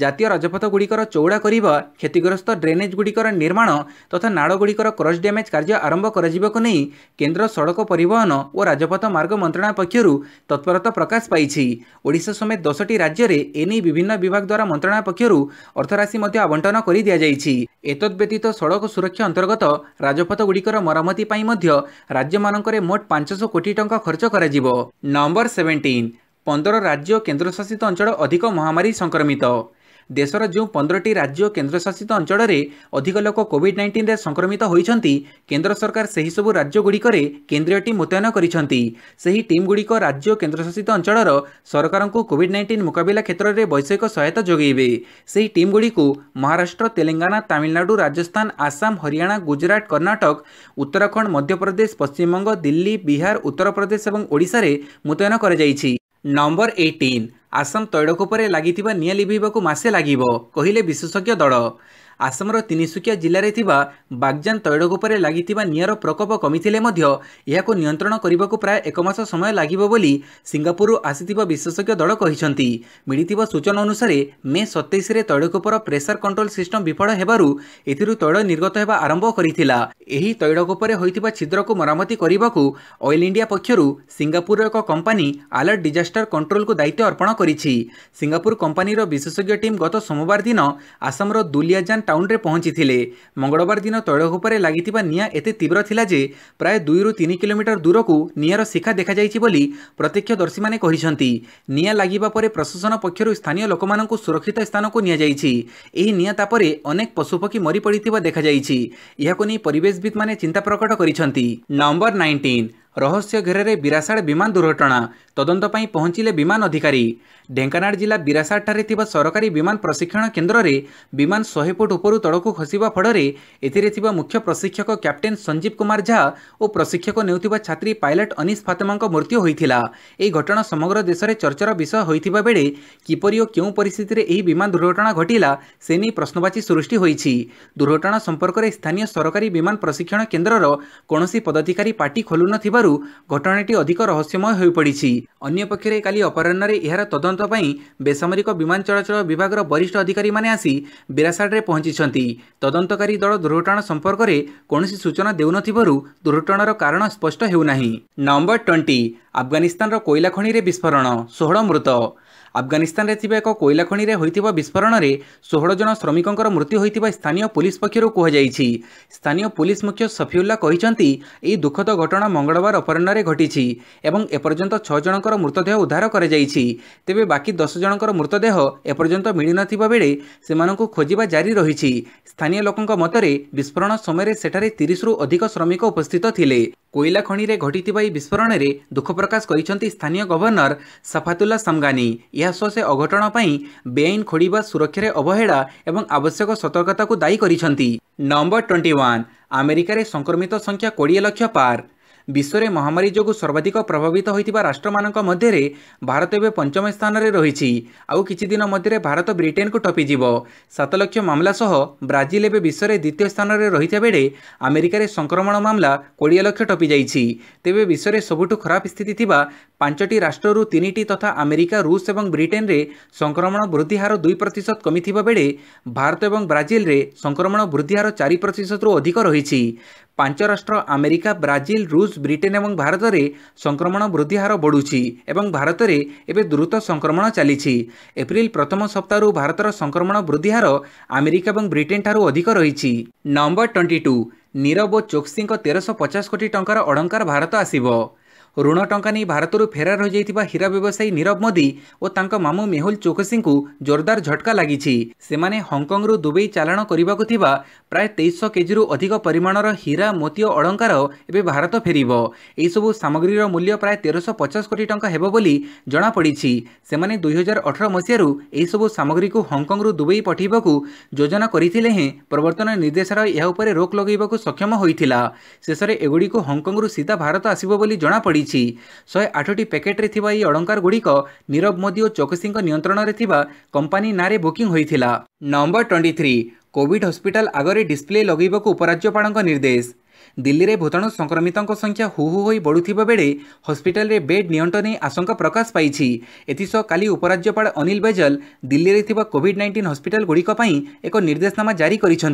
ଜାତୀୟ ରାଜପଥଗୁଡ଼ିକର ଚଉଡ଼ା କରିବା କ୍ଷତିଗ୍ରସ୍ତ ଡ୍ରେନେଜ୍ଗୁଡ଼ିକର ନିର୍ମାଣ ତଥା ନାଳଗୁଡ଼ିକର କ୍ରସ୍ ଡ୍ୟାମେଜ୍ କାର୍ଯ୍ୟ ଆରମ୍ଭ କରାଯିବାକୁ ନେଇ କେନ୍ଦ୍ର ସଡ଼କ ପରିବହନ ଓ ରାଜପଥ ମାର୍ଗ ମନ୍ତ୍ରଣାଳୟ ପକ୍ଷରୁ ତତ୍ପରତା ପ୍ରକାଶ ପାଇଛି ଓଡ଼ିଶା ସମେତ ଦଶଟି ରାଜ୍ୟରେ ଏନେଇ ବିଭିନ୍ନ ବିଭାଗ ଦ୍ୱାରା ମନ୍ତ୍ରଣାଳୟ ପକ୍ଷରୁ ଅର୍ଥରାଶି ମଧ୍ୟ ଆବଣ୍ଟନ କରି ଦିଆଯାଇଛି ଏତଦ୍ବ୍ୟତୀତ ସଡ଼କ ସୁରକ୍ଷା ଅନ୍ତର୍ଗତ ରାଜପଥଗୁଡ଼ିକର ମରାମତି ପାଇଁ ମଧ୍ୟ ରାଜ୍ୟମାନଙ୍କରେ ମୋଟ ପାଞ୍ଚଶହ କୋଟି ଟଙ୍କା ଖର୍ଚ୍ଚ କରାଯିବ ନମ୍ବର ସେଭେଣ୍ଟିନ୍ ପନ୍ଦର ରାଜ୍ୟ କେନ୍ଦ୍ରଶାସିତ ଅଞ୍ଚଳ ଅଧିକ ମହାମାରୀ ସଂକ୍ରମିତ ଦେଶର ଯେଉଁ ପନ୍ଦରଟି ରାଜ୍ୟ କେନ୍ଦ୍ରଶାସିତ ଅଞ୍ଚଳରେ ଅଧିକ ଲୋକ କୋଭିଡ୍ ନାଇଣ୍ଟିନ୍ରେ ସଂକ୍ରମିତ ହୋଇଛନ୍ତି କେନ୍ଦ୍ର ସରକାର ସେହିସବୁ ରାଜ୍ୟଗୁଡ଼ିକରେ କେନ୍ଦ୍ରୀୟ ଟିମ୍ ମୁତୟନ କରିଛନ୍ତି ସେହି ଟିମ୍ଗୁଡ଼ିକ ରାଜ୍ୟ କେନ୍ଦ୍ରଶାସିତ ଅଞ୍ଚଳର ସରକାରଙ୍କୁ କୋଭିଡ୍ ନାଇଣ୍ଟିନ୍ ମୁକାବିଲା କ୍ଷେତ୍ରରେ ବୈଷୟିକ ସହାୟତା ଯୋଗାଇବେ ସେହି ଟିମ୍ଗୁଡ଼ିକୁ ମହାରାଷ୍ଟ୍ର ତେଲେଙ୍ଗାନା ତାମିଲନାଡୁ ରାଜସ୍ଥାନ ଆସାମ ହରିୟାଣା ଗୁଜରାଟ କର୍ଣ୍ଣାଟକ ଉତ୍ତରାଖଣ୍ଡ ମଧ୍ୟପ୍ରଦେଶ ପଶ୍ଚିମବଙ୍ଗ ଦିଲ୍ଲୀ ବିହାର ଉତ୍ତରପ୍ରଦେଶ ଏବଂ ଓଡ଼ିଶାରେ ମୁତୟନ କରାଯାଇଛି ନମ୍ବର ଏଇଟିନ୍ ଆସାମ ତୈଳକୂପରେ ଲାଗିଥିବା ନିଆଁ ଲିଭାଇବାକୁ ମାସେ ଲାଗିବ କହିଲେ ବିଶେଷଜ୍ଞ ଦଳ ଆସାମର ତିନିସୁକିଆ ଜିଲ୍ଲାରେ ଥିବା ବାଗଜାନ ତୈଳଗ ଉପରେ ଲାଗିଥିବା ନିଆଁର ପ୍ରକୋପ କମିଥିଲେ ମଧ୍ୟ ଏହାକୁ ନିୟନ୍ତ୍ରଣ କରିବାକୁ ପ୍ରାୟ ଏକ ମାସ ସମୟ ଲାଗିବ ବୋଲି ସିଙ୍ଗାପୁରରୁ ଆସିଥିବା ବିଶେଷଜ୍ଞ ଦଳ କହିଛନ୍ତି ମିଳିଥିବା ସୂଚନା ଅନୁସାରେ ମେ ସତେଇଶରେ ତୈଳକୂପର ପ୍ରେସର କଣ୍ଟ୍ରୋଲ ସିଷ୍ଟମ ବିଫଳ ହେବାରୁ ଏଥିରୁ ତୈଳ ନିର୍ଗତ ହେବା ଆରମ୍ଭ କରିଥିଲା ଏହି ତୈଳକୂପରେ ହୋଇଥିବା ଛିଦ୍ରକୁ ମରାମତି କରିବାକୁ ଅଏଲ୍ ଇଣ୍ଡିଆ ପକ୍ଷରୁ ସିଙ୍ଗାପୁରର ଏକ କମ୍ପାନୀ ଆଲର୍ଟ ଡିଜାଷ୍ଟର କଣ୍ଟ୍ରୋଲକୁ ଦାୟିତ୍ୱ ଅର୍ପଣ କରିଛି ସିଙ୍ଗାପୁର କମ୍ପାନୀର ବିଶେଷଜ୍ଞ ଟିମ୍ ଗତ ସୋମବାର ଦିନ ଆସାମର ଦୁଲିଆଜାନ ଟାଉନ୍ରେ ପହଞ୍ଚିଥିଲେ ମଙ୍ଗଳବାର ଦିନ ତୈଳକୂପରେ ଲାଗିଥିବା ନିଆଁ ଏତେ ତୀବ୍ର ଥିଲା ଯେ ପ୍ରାୟ ଦୁଇରୁ ତିନି କିଲୋମିଟର ଦୂରକୁ ନିଆଁର ଶିଖା ଦେଖାଯାଇଛି ବୋଲି ପ୍ରତ୍ୟକ୍ଷଦର୍ଶୀମାନେ କହିଛନ୍ତି ନିଆଁ ଲାଗିବା ପରେ ପ୍ରଶାସନ ପକ୍ଷରୁ ସ୍ଥାନୀୟ ଲୋକମାନଙ୍କୁ ସୁରକ୍ଷିତ ସ୍ଥାନକୁ ନିଆଯାଇଛି ଏହି ନିଆଁ ତାପରେ ଅନେକ ପଶୁପକ୍ଷୀ ମରିପଡ଼ିଥିବା ଦେଖାଯାଇଛି ଏହାକୁ ନେଇ ପରିବେଶବିତ୍ମାନେ ଚିନ୍ତା ପ୍ରକଟ କରିଛନ୍ତି ନମ୍ବର ନାଇଣ୍ଟିନ୍ ରହସ୍ୟ ଘେରରେ ବିରାସାଡ ବିମାନ ଦୁର୍ଘଟଣା ତଦନ୍ତ ପାଇଁ ପହଞ୍ଚିଲେ ବିମାନ ଅଧିକାରୀ ଢେଙ୍କାନାଳ ଜିଲ୍ଲା ବିରାସାଡ଼ଠାରେ ଥିବା ସରକାରୀ ବିମାନ ପ୍ରଶିକ୍ଷଣ କେନ୍ଦ୍ରରେ ବିମାନ ଶହେ ଫୁଟ ଉପରୁ ତଳକୁ ଖସିବା ଫଳରେ ଏଥିରେ ଥିବା ମୁଖ୍ୟ ପ୍ରଶିକ୍ଷକ କ୍ୟାପ୍ଟେନ୍ ସଞ୍ଜୀବ କୁମାର ଝା ଓ ପ୍ରଶିକ୍ଷକ ନେଉଥିବା ଛାତ୍ରୀ ପାଇଲଟ ଅନିସ ଫାତେମାଙ୍କ ମୃତ୍ୟୁ ହୋଇଥିଲା ଏହି ଘଟଣା ସମଗ୍ର ଦେଶରେ ଚର୍ଚ୍ଚାର ବିଷୟ ହୋଇଥିବା ବେଳେ କିପରି ଓ କେଉଁ ପରିସ୍ଥିତିରେ ଏହି ବିମାନ ଦୁର୍ଘଟଣା ଘଟିଲା ସେ ନେଇ ପ୍ରଶ୍ନବାଚୀ ସୃଷ୍ଟି ହୋଇଛି ଦୁର୍ଘଟଣା ସମ୍ପର୍କରେ ସ୍ଥାନୀୟ ସରକାରୀ ବିମାନ ପ୍ରଶିକ୍ଷଣ କେନ୍ଦ୍ରର କୌଣସି ପଦାଧିକାରୀ ପାର୍ଟି ଖୋଲୁନଥିବାରୁ ହୋଇଥିବାରୁ ଘଟଣାଟି ଅଧିକ ରହସ୍ୟମୟ ହୋଇପଡ଼ିଛି ଅନ୍ୟପକ୍ଷରେ କାଲି ଅପରାହ୍ନରେ ଏହାର ତଦନ୍ତ ପାଇଁ ବେସାମରିକ ବିମାନ ଚଳାଚଳ ବିଭାଗର ବରିଷ୍ଠ ଅଧିକାରୀମାନେ ଆସି ବିରାସାଡ଼ରେ ପହଞ୍ଚିଛନ୍ତି ତଦନ୍ତକାରୀ ଦଳ ଦୁର୍ଘଟଣା ସମ୍ପର୍କରେ କୌଣସି ସୂଚନା ଦେଉନଥିବାରୁ ଦୁର୍ଘଟଣାର କାରଣ ସ୍ପଷ୍ଟ ହେଉନାହିଁ ନମ୍ବର ଟ୍ୱେଣ୍ଟି ଆଫଗାନିସ୍ତାନର କୋଇଲା ଖଣିରେ ବିସ୍ଫୋରଣ ଷୋହଳ ମୃତ ଆଫଗାନିସ୍ତାନରେ ଥିବା ଏକ କୋଇଲା ଖଣିରେ ହୋଇଥିବା ବିସ୍ଫୋରଣରେ ଷୋହଳ ଜଣ ଶ୍ରମିକଙ୍କର ମୃତ୍ୟୁ ହୋଇଥିବା ସ୍ଥାନୀୟ ପୁଲିସ୍ ପକ୍ଷରୁ କୁହାଯାଇଛି ସ୍ଥାନୀୟ ପୁଲିସ୍ ମୁଖ୍ୟ ସଫିଉଲ୍ଲା କହିଛନ୍ତି ଏହି ଦୁଃଖଦ ଘଟଣା ମଙ୍ଗଳବାର ଅପରାହ୍ନରେ ଘଟିଛି ଏବଂ ଏପର୍ଯ୍ୟନ୍ତ ଛଅ ଜଣଙ୍କର ମୃତଦେହ ଉଦ୍ଧାର କରାଯାଇଛି ତେବେ ବାକି ଦଶ ଜଣଙ୍କର ମୃତଦେହ ଏପର୍ଯ୍ୟନ୍ତ ମିଳିନଥିବା ବେଳେ ସେମାନଙ୍କୁ ଖୋଜିବା ଜାରି ରହିଛି ସ୍ଥାନୀୟ ଲୋକଙ୍କ ମତରେ ବିସ୍ଫୋରଣ ସମୟରେ ସେଠାରେ ତିରିଶରୁ ଅଧିକ ଶ୍ରମିକ ଉପସ୍ଥିତ ଥିଲେ କୋଇଲା ଖଣିରେ ଘଟିଥିବା ଏହି ବିସ୍ଫୋରଣରେ ଦୁଃଖ ପ୍ରକାଶ କରିଛନ୍ତି ସ୍ଥାନୀୟ ଗଭର୍ଣ୍ଣର ସଫାତୁଲ୍ଲା ସମ୍ଗାନୀ ଏହାସତ୍ତ୍ୱେ ଅଘଟଣ ପାଇଁ ବେଆଇନ ଖୋଡ଼ିବା ସୁରକ୍ଷାରେ ଅବହେଳା ଏବଂ ଆବଶ୍ୟକ ସତର୍କତାକୁ ଦାୟୀ କରିଛନ୍ତି ନମ୍ବର ଟ୍ୱେଣ୍ଟି ଆମେରିକାରେ ସଂକ୍ରମିତ ସଂଖ୍ୟା କୋଡ଼ିଏ ଲକ୍ଷ ପାର୍ ବିଶ୍ୱରେ ମହାମାରୀ ଯୋଗୁଁ ସର୍ବାଧିକ ପ୍ରଭାବିତ ହୋଇଥିବା ରାଷ୍ଟ୍ରମାନଙ୍କ ମଧ୍ୟରେ ଭାରତ ଏବେ ପଞ୍ଚମ ସ୍ଥାନରେ ରହିଛି ଆଉ କିଛି ଦିନ ମଧ୍ୟରେ ଭାରତ ବ୍ରିଟେନ୍କୁ ଟପିଯିବ ସାତ ଲକ୍ଷ ମାମଲା ସହ ବ୍ରାଜିଲ ଏବେ ବିଶ୍ୱରେ ଦ୍ୱିତୀୟ ସ୍ଥାନରେ ରହିଥିବା ବେଳେ ଆମେରିକାରେ ସଂକ୍ରମଣ ମାମଲା କୋଡ଼ିଏ ଲକ୍ଷ ଟପିଯାଇଛି ତେବେ ବିଶ୍ୱରେ ସବୁଠୁ ଖରାପ ସ୍ଥିତି ଥିବା ପାଞ୍ଚଟି ରାଷ୍ଟ୍ରରୁ ତିନିଟି ତଥା ଆମେରିକା ରୁଷ ଏବଂ ବ୍ରିଟେନ୍ରେ ସଂକ୍ରମଣ ବୃଦ୍ଧି ହାର ଦୁଇ ପ୍ରତିଶତ କମିଥିବା ବେଳେ ଭାରତ ଏବଂ ବ୍ରାଜିଲରେ ସଂକ୍ରମଣ ବୃଦ୍ଧି ହାର ଚାରି ପ୍ରତିଶତରୁ ଅଧିକ ରହିଛି ପାଞ୍ଚ ରାଷ୍ଟ୍ର ଆମେରିକା ବ୍ରାଜିଲ ରୁଷ ବ୍ରିଟେନ୍ ଏବଂ ଭାରତରେ ସଂକ୍ରମଣ ବୃଦ୍ଧି ହାର ବଢ଼ୁଛି ଏବଂ ଭାରତରେ ଏବେ ଦ୍ରୁତ ସଂକ୍ରମଣ ଚାଲିଛି ଏପ୍ରିଲ ପ୍ରଥମ ସପ୍ତାହରୁ ଭାରତର ସଂକ୍ରମଣ ବୃଦ୍ଧି ହାର ଆମେରିକା ଏବଂ ଠାରୁ ଅଧିକ ରହିଛି ନମ୍ବର ଟ୍ୱେଣ୍ଟି ଟୁ ନିରବ ଓ ଚୋକ୍ସିଙ୍କ ତେରଶହ ପଚାଶ କୋଟି ଟଙ୍କାର ଅଳଙ୍କାର ଭାରତ ଆସିବ ଋଣ ଟଙ୍କା ନେଇ ଭାରତରୁ ଫେରାର ହୋଇଯାଇଥିବା ହୀରା ବ୍ୟବସାୟୀ ନିରବ ମୋଦି ଓ ତାଙ୍କ ମାମୁଁ ମେହୁଲ ଚୋକ୍ସିଙ୍କୁ ଜୋରଦାର ଝଟକା ଲାଗିଛି ସେମାନେ ହଂକଂରୁ ଦୁବାଇ ଚାଲାଣ କରିବାକୁ ଥିବା ପ୍ରାୟ ତେଇଶ କେଜିରୁ ଅଧିକ ପରିମାଣର ହୀରା ମୋତି ଓ ଅଳଙ୍କାର ଏବେ ଭାରତ ଫେରିବ ଏହିସବୁ ସାମଗ୍ରୀର ମୂଲ୍ୟ ପ୍ରାୟ ତେରଶହ ପଚାଶ କୋଟି ଟଙ୍କା ହେବ ବୋଲି ଜଣାପଡ଼ିଛି ସେମାନେ ଦୁଇହଜାର ଅଠର ମସିହାରୁ ଏହିସବୁ ସାମଗ୍ରୀକୁ ହଂକଂରୁ ଦୁବାଇ ପଠାଇବାକୁ ଯୋଜନା କରିଥିଲେ ହେଁ ପ୍ରବର୍ତ୍ତନ ନିର୍ଦ୍ଦେଶାଳୟ ଏହା ଉପରେ ରୋକ ଲଗାଇବାକୁ ସକ୍ଷମ ହୋଇଥିଲା ଶେଷରେ ଏଗୁଡ଼ିକୁ ହଂକଂରୁ ସିଧା ଭାରତ ଆସିବ ବୋଲି ଜଣାପଡ଼ିଛି ଶହେ ଆଠଟି ପ୍ୟାକେଟ୍ରେ ଥିବା ଏହି ଅଳଙ୍କାରଗୁଡ଼ିକ ନିରବ ମୋଦି ଓ ଚୋକସିଙ୍କ ନିୟନ୍ତ୍ରଣରେ ଥିବା କମ୍ପାନୀ ନାଁରେ ବୁକିଂ ହୋଇଥିଲା number twenty three covid hospital ଆଗରେ ଡିସପ୍ଲେ ଲଗାଇବାକୁ ଉପରାଜ୍ୟପାଳଙ୍କ ନିର୍ଦ୍ଦେଶ দিল্লিরে ভূতাণু সংক্রমিত সংখ্যা হু হু হয়ে বড়ুথিবা বেড়ে হসপিটালে বেড নিয়ন্ত নেই আশঙ্কা প্রকাশ পাইছি এথিসহ কাল উপরাজ্যপাল অনিল বেজল দিল্লিরে থাকা কোভিড নাইন্টিন হসপিটালগুড়িক এক নির্দেশনামা জারি করেছেন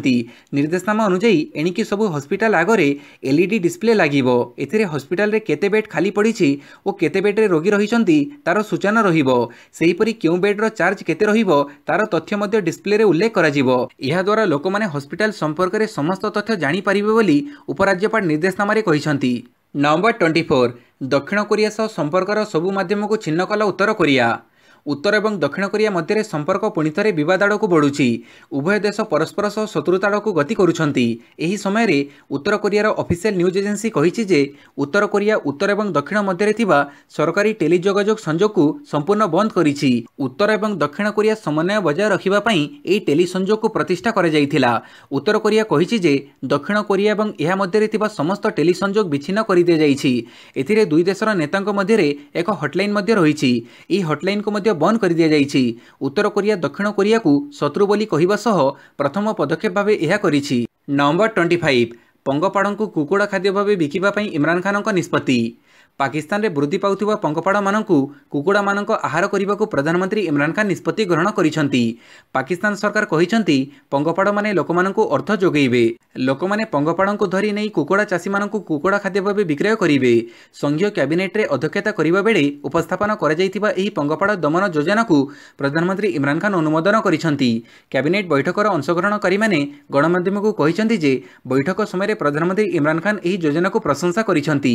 নির্দেশনামা অনুযায়ী এণিকি সবু হসপিটাল আগরে এলইডি ডিসপ্লে লাগিব এতে হসপিটালে কেতে বেড খালি পড়ছে ও কেতে বেডে রোগী রয়েছেন তার সূচনা রহব সেইপরি কেউ বেডর চার্জ কেতে রহব তার তথ্য মধ্যে ডিসপ্লেরে উল্লেখ করা যাবে এদ্বারা লোক হসপিটাল সম্পর্কের সমস্ত তথ্য জাঁপারে বলে উপরা ଉପରାଜ୍ୟପାଳ ନିର୍ଦ୍ଦେଶନାମାରେ କହିଛନ୍ତି ନମ୍ବର ଟ୍ୱେଣ୍ଟି ଫୋର୍ ଦକ୍ଷିଣ କୋରିଆ ସହ ସମ୍ପର୍କର ସବୁ ମାଧ୍ୟମକୁ ଛିନ୍ନ କଲା ଉତ୍ତର କୋରିଆ ଉତ୍ତର ଏବଂ ଦକ୍ଷିଣ କୋରିଆ ମଧ୍ୟରେ ସମ୍ପର୍କ ପୁଣିଥରେ ବିବାଦ ଆଡ଼କୁ ବଢ଼ୁଛି ଉଭୟ ଦେଶ ପରସ୍ପର ସହ ଶତ୍ରୁତା ଆଡ଼କୁ ଗତି କରୁଛନ୍ତି ଏହି ସମୟରେ ଉତ୍ତର କୋରିଆର ଅଫିସିଆଲ ନ୍ୟୁଜ୍ ଏଜେନ୍ସି କହିଛି ଯେ ଉତ୍ତର କୋରିଆ ଉତ୍ତର ଏବଂ ଦକ୍ଷିଣ ମଧ୍ୟରେ ଥିବା ସରକାରୀ ଟେଲି ଯୋଗାଯୋଗ ସଂଯୋଗକୁ ସମ୍ପୂର୍ଣ୍ଣ ବନ୍ଦ କରିଛି ଉତ୍ତର ଏବଂ ଦକ୍ଷିଣ କୋରିଆ ସମନ୍ୱୟ ବଜାୟ ରଖିବା ପାଇଁ ଏହି ଟେଲି ସଂଯୋଗକୁ ପ୍ରତିଷ୍ଠା କରାଯାଇଥିଲା ଉତ୍ତର କୋରିଆ କହିଛି ଯେ ଦକ୍ଷିଣ କୋରିଆ ଏବଂ ଏହା ମଧ୍ୟରେ ଥିବା ସମସ୍ତ ଟେଲି ସଂଯୋଗ ବିଚ୍ଛିନ୍ନ କରିଦିଆଯାଇଛି ଏଥିରେ ଦୁଇ ଦେଶର ନେତାଙ୍କ ମଧ୍ୟରେ ଏକ ହଟ୍ଲାଇନ୍ ମଧ୍ୟ ରହିଛି ଏହି ହଟ୍ଲାଇନ୍କୁ ମଧ୍ୟ ମଧ୍ୟ ବନ୍ଦ କରିଦିଆଯାଇଛି ଉତ୍ତର କୋରିଆ ଦକ୍ଷିଣ କୋରିଆକୁ ଶତ୍ରୁ ବୋଲି କହିବା ସହ ପ୍ରଥମ ପଦକ୍ଷେପ ଭାବେ ଏହା କରିଛି ନମ୍ବର ଟ୍ୱେଣ୍ଟି ଫାଇଭ୍ ପଙ୍ଗପାଡ଼ଙ୍କୁ କୁକୁଡ଼ା ଖାଦ୍ୟ ଭାବେ ବିକିବା ପାଇଁ ଇମ୍ରାନ୍ ଖାନଙ୍କ ନିଷ୍ପତ୍ତି ପାକିସ୍ତାନରେ ବୃଦ୍ଧି ପାଉଥିବା ପଙ୍ଗପାଳମାନଙ୍କୁ କୁକୁଡ଼ାମାନଙ୍କ ଆହାର କରିବାକୁ ପ୍ରଧାନମନ୍ତ୍ରୀ ଇମ୍ରାନ୍ ଖାନ୍ ନିଷ୍ପତ୍ତି ଗ୍ରହଣ କରିଛନ୍ତି ପାକିସ୍ତାନ ସରକାର କହିଛନ୍ତି ପଙ୍ଗପାଳମାନେ ଲୋକମାନଙ୍କୁ ଅର୍ଥ ଯୋଗାଇବେ ଲୋକମାନେ ପଙ୍ଗପାଳଙ୍କୁ ଧରି ନେଇ କୁକୁଡ଼ା ଚାଷୀମାନଙ୍କୁ କୁକୁଡ଼ା ଖାଦ୍ୟ ଭାବେ ବିକ୍ରୟ କରିବେ ସଂଘୀୟ କ୍ୟାବିନେଟ୍ରେ ଅଧ୍ୟକ୍ଷତା କରିବା ବେଳେ ଉପସ୍ଥାପନ କରାଯାଇଥିବା ଏହି ପଙ୍ଗପାଳ ଦମନ ଯୋଜନାକୁ ପ୍ରଧାନମନ୍ତ୍ରୀ ଇମ୍ରାନ୍ ଖାନ୍ ଅନୁମୋଦନ କରିଛନ୍ତି କ୍ୟାବିନେଟ୍ ବୈଠକର ଅଂଶଗ୍ରହଣକାରୀମାନେ ଗଣମାଧ୍ୟମକୁ କହିଛନ୍ତି ଯେ ବୈଠକ ସମୟରେ ପ୍ରଧାନମନ୍ତ୍ରୀ ଇମ୍ରାନ୍ ଖାନ୍ ଏହି ଯୋଜନାକୁ ପ୍ରଶଂସା କରିଛନ୍ତି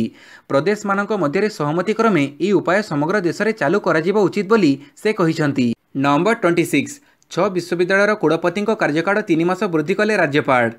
ପ୍ରଦେଶମାନଙ୍କ ମଧ୍ୟରେ ସହମତି କ୍ରମେ ଏହି ଉପାୟ ସମଗ୍ର ଦେଶରେ ଚାଲୁ କରାଯିବା ଉଚିତ ବୋଲି ସେ କହିଛନ୍ତି ନମ୍ବର ଟ୍ୱେଣ୍ଟି ସିକ୍ସ ଛଅ ବିଶ୍ୱବିଦ୍ୟାଳୟର କୁଳପତିଙ୍କ କାର୍ଯ୍ୟକାଳ ତିନି ମାସ ବୃଦ୍ଧି କଲେ ରାଜ୍ୟପାଳ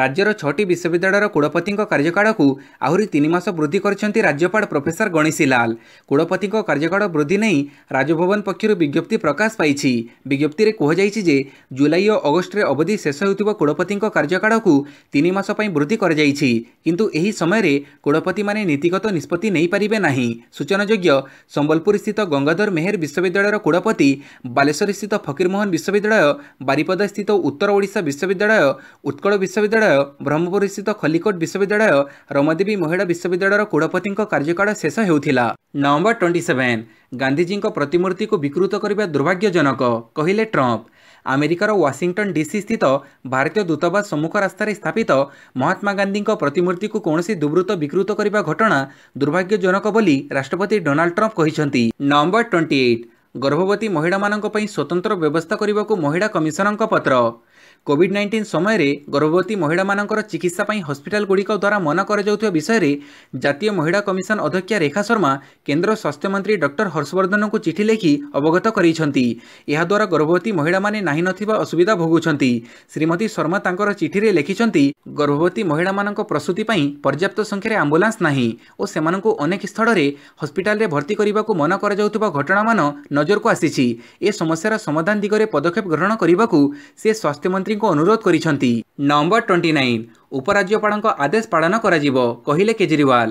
ରାଜ୍ୟର ଛଅଟି ବିଶ୍ୱବିଦ୍ୟାଳୟର କୁଳପତିଙ୍କ କାର୍ଯ୍ୟକାଳକୁ ଆହୁରି ତିନି ମାସ ବୃଦ୍ଧି କରିଛନ୍ତି ରାଜ୍ୟପାଳ ପ୍ରଫେସର ଗଣେଶୀ ଲାଲ କୁଳପତିଙ୍କ କାର୍ଯ୍ୟକାଳ ବୃଦ୍ଧି ନେଇ ରାଜଭବନ ପକ୍ଷରୁ ବିଜ୍ଞପ୍ତି ପ୍ରକାଶ ପାଇଛି ବିଜ୍ଞପ୍ତିରେ କୁହାଯାଇଛି ଯେ ଜୁଲାଇ ଓ ଅଗଷ୍ଟରେ ଅବଧି ଶେଷ ହେଉଥିବା କୁଳପତିଙ୍କ କାର୍ଯ୍ୟକାଳକୁ ତିନି ମାସ ପାଇଁ ବୃଦ୍ଧି କରାଯାଇଛି କିନ୍ତୁ ଏହି ସମୟରେ କୁଳପତିମାନେ ନୀତିଗତ ନିଷ୍ପତ୍ତି ନେଇପାରିବେ ନାହିଁ ସୂଚନାଯୋଗ୍ୟ ସମ୍ବଲପୁରସ୍ଥିତ ଗଙ୍ଗାଧର ମେହେର ବିଶ୍ୱବିଦ୍ୟାଳୟର କୁଳପତି ବାଲେଶ୍ୱରସ୍ଥିତ ଫକୀରମୋହନ ବିଶ୍ୱବିଦ୍ୟାଳୟ ବାରିପଦାସ୍ଥିତ ଉତ୍ତର ଓଡ଼ିଶା ବିଶ୍ୱବିଦ୍ୟାଳୟ ଉତ୍କଳ ବିଶ୍ୱବିଦ୍ୟାଳୟ ବିଶ୍ୱବିଦ୍ୟାଳୟ ବ୍ରହ୍ମପୁର ସ୍ଥିତ ଖଲିକୋଟ ବିଶ୍ୱବିଦ୍ୟାଳୟ ରମାଦେବୀ ମହିଳା ବିଶ୍ୱବିଦ୍ୟାଳୟର କୁଳପତିଙ୍କ କାର୍ଯ୍ୟକାଳ ଶେଷ ହେଉଥିଲା ନଭେମ୍ବର ଟ୍ୱେଣ୍ଟି ସେଭେନ୍ ଗାନ୍ଧିଜୀଙ୍କ ପ୍ରତିମୂର୍ତ୍ତିକୁ ବିକୃତ କରିବା ଦୁର୍ଭାଗ୍ୟଜନକ କହିଲେ ଟ୍ରମ୍ପ ଆମେରିକାର ୱାଶିଂଟନ୍ ଡିସି ସ୍ଥିତ ଭାରତୀୟ ଦୂତାବାସ ସମ୍ମୁଖ ରାସ୍ତାରେ ସ୍ଥାପିତ ମହାତ୍ମା ଗାନ୍ଧୀଙ୍କ ପ୍ରତିମୂର୍ତ୍ତିକୁ କୌଣସି ଦୁର୍ବୃତ୍ତ ବିକୃତ କରିବା ଘଟଣା ଦୁର୍ଭାଗ୍ୟଜନକ ବୋଲି ରାଷ୍ଟ୍ରପତି ଡୋନାଲ୍ଡ ଟ୍ରମ୍ପ କହିଛନ୍ତି ନଭେମ୍ବର ଟ୍ୱେଣ୍ଟି ଏଇଟ୍ ଗର୍ଭବତୀ ମହିଳାମାନଙ୍କ ପାଇଁ ସ୍ୱତନ୍ତ୍ର ବ୍ୟବସ୍ଥା କରିବାକୁ ମହିଳା କମିଶନରଙ୍କ ପତ୍ର କୋଭିଡ୍ ନାଇଣ୍ଟିନ୍ ସମୟରେ ଗର୍ଭବତୀ ମହିଳାମାନଙ୍କର ଚିକିତ୍ସା ପାଇଁ ହସ୍ପିଟାଲଗୁଡ଼ିକ ଦ୍ୱାରା ମନା କରାଯାଉଥିବା ବିଷୟରେ ଜାତୀୟ ମହିଳା କମିଶନ ଅଧ୍ୟକ୍ଷା ରେଖା ଶର୍ମା କେନ୍ଦ୍ର ସ୍ୱାସ୍ଥ୍ୟମନ୍ତ୍ରୀ ଡକ୍ଟର ହର୍ଷବର୍ଦ୍ଧନଙ୍କୁ ଚିଠି ଲେଖି ଅବଗତ କରାଇଛନ୍ତି ଏହାଦ୍ୱାରା ଗର୍ଭବତୀ ମହିଳାମାନେ ନାହିଁ ନଥିବା ଅସୁବିଧା ଭୋଗୁଛନ୍ତି ଶ୍ରୀମତୀ ଶର୍ମା ତାଙ୍କର ଚିଠିରେ ଲେଖିଛନ୍ତି ଗର୍ଭବତୀ ମହିଳାମାନଙ୍କ ପ୍ରସୂତି ପାଇଁ ପର୍ଯ୍ୟାପ୍ତ ସଂଖ୍ୟାରେ ଆମ୍ବୁଲାନ୍ସ ନାହିଁ ଓ ସେମାନଙ୍କୁ ଅନେକ ସ୍ଥଳରେ ହସ୍ପିଟାଲରେ ଭର୍ତ୍ତି କରିବାକୁ ମନା କରାଯାଉଥିବା ଘଟଣାମାନ ନଜରକୁ ଆସିଛି ଏ ସମସ୍ୟାର ସମାଧାନ ଦିଗରେ ପଦକ୍ଷେପ ଗ୍ରହଣ କରିବାକୁ ସେ ସ୍ୱାସ୍ଥ୍ୟମନ୍ତ୍ରୀ ମୁଖ୍ୟମନ୍ତ୍ରୀଙ୍କୁ ଅନୁରୋଧ କରିଛନ୍ତି ନମ୍ବର ଟ୍ୱେଣ୍ଟି ନାଇନ୍ ଉପରାଜ୍ୟପାଳଙ୍କ ଆଦେଶ ପାଳନ କରାଯିବ କହିଲେ କେଜରିୱାଲ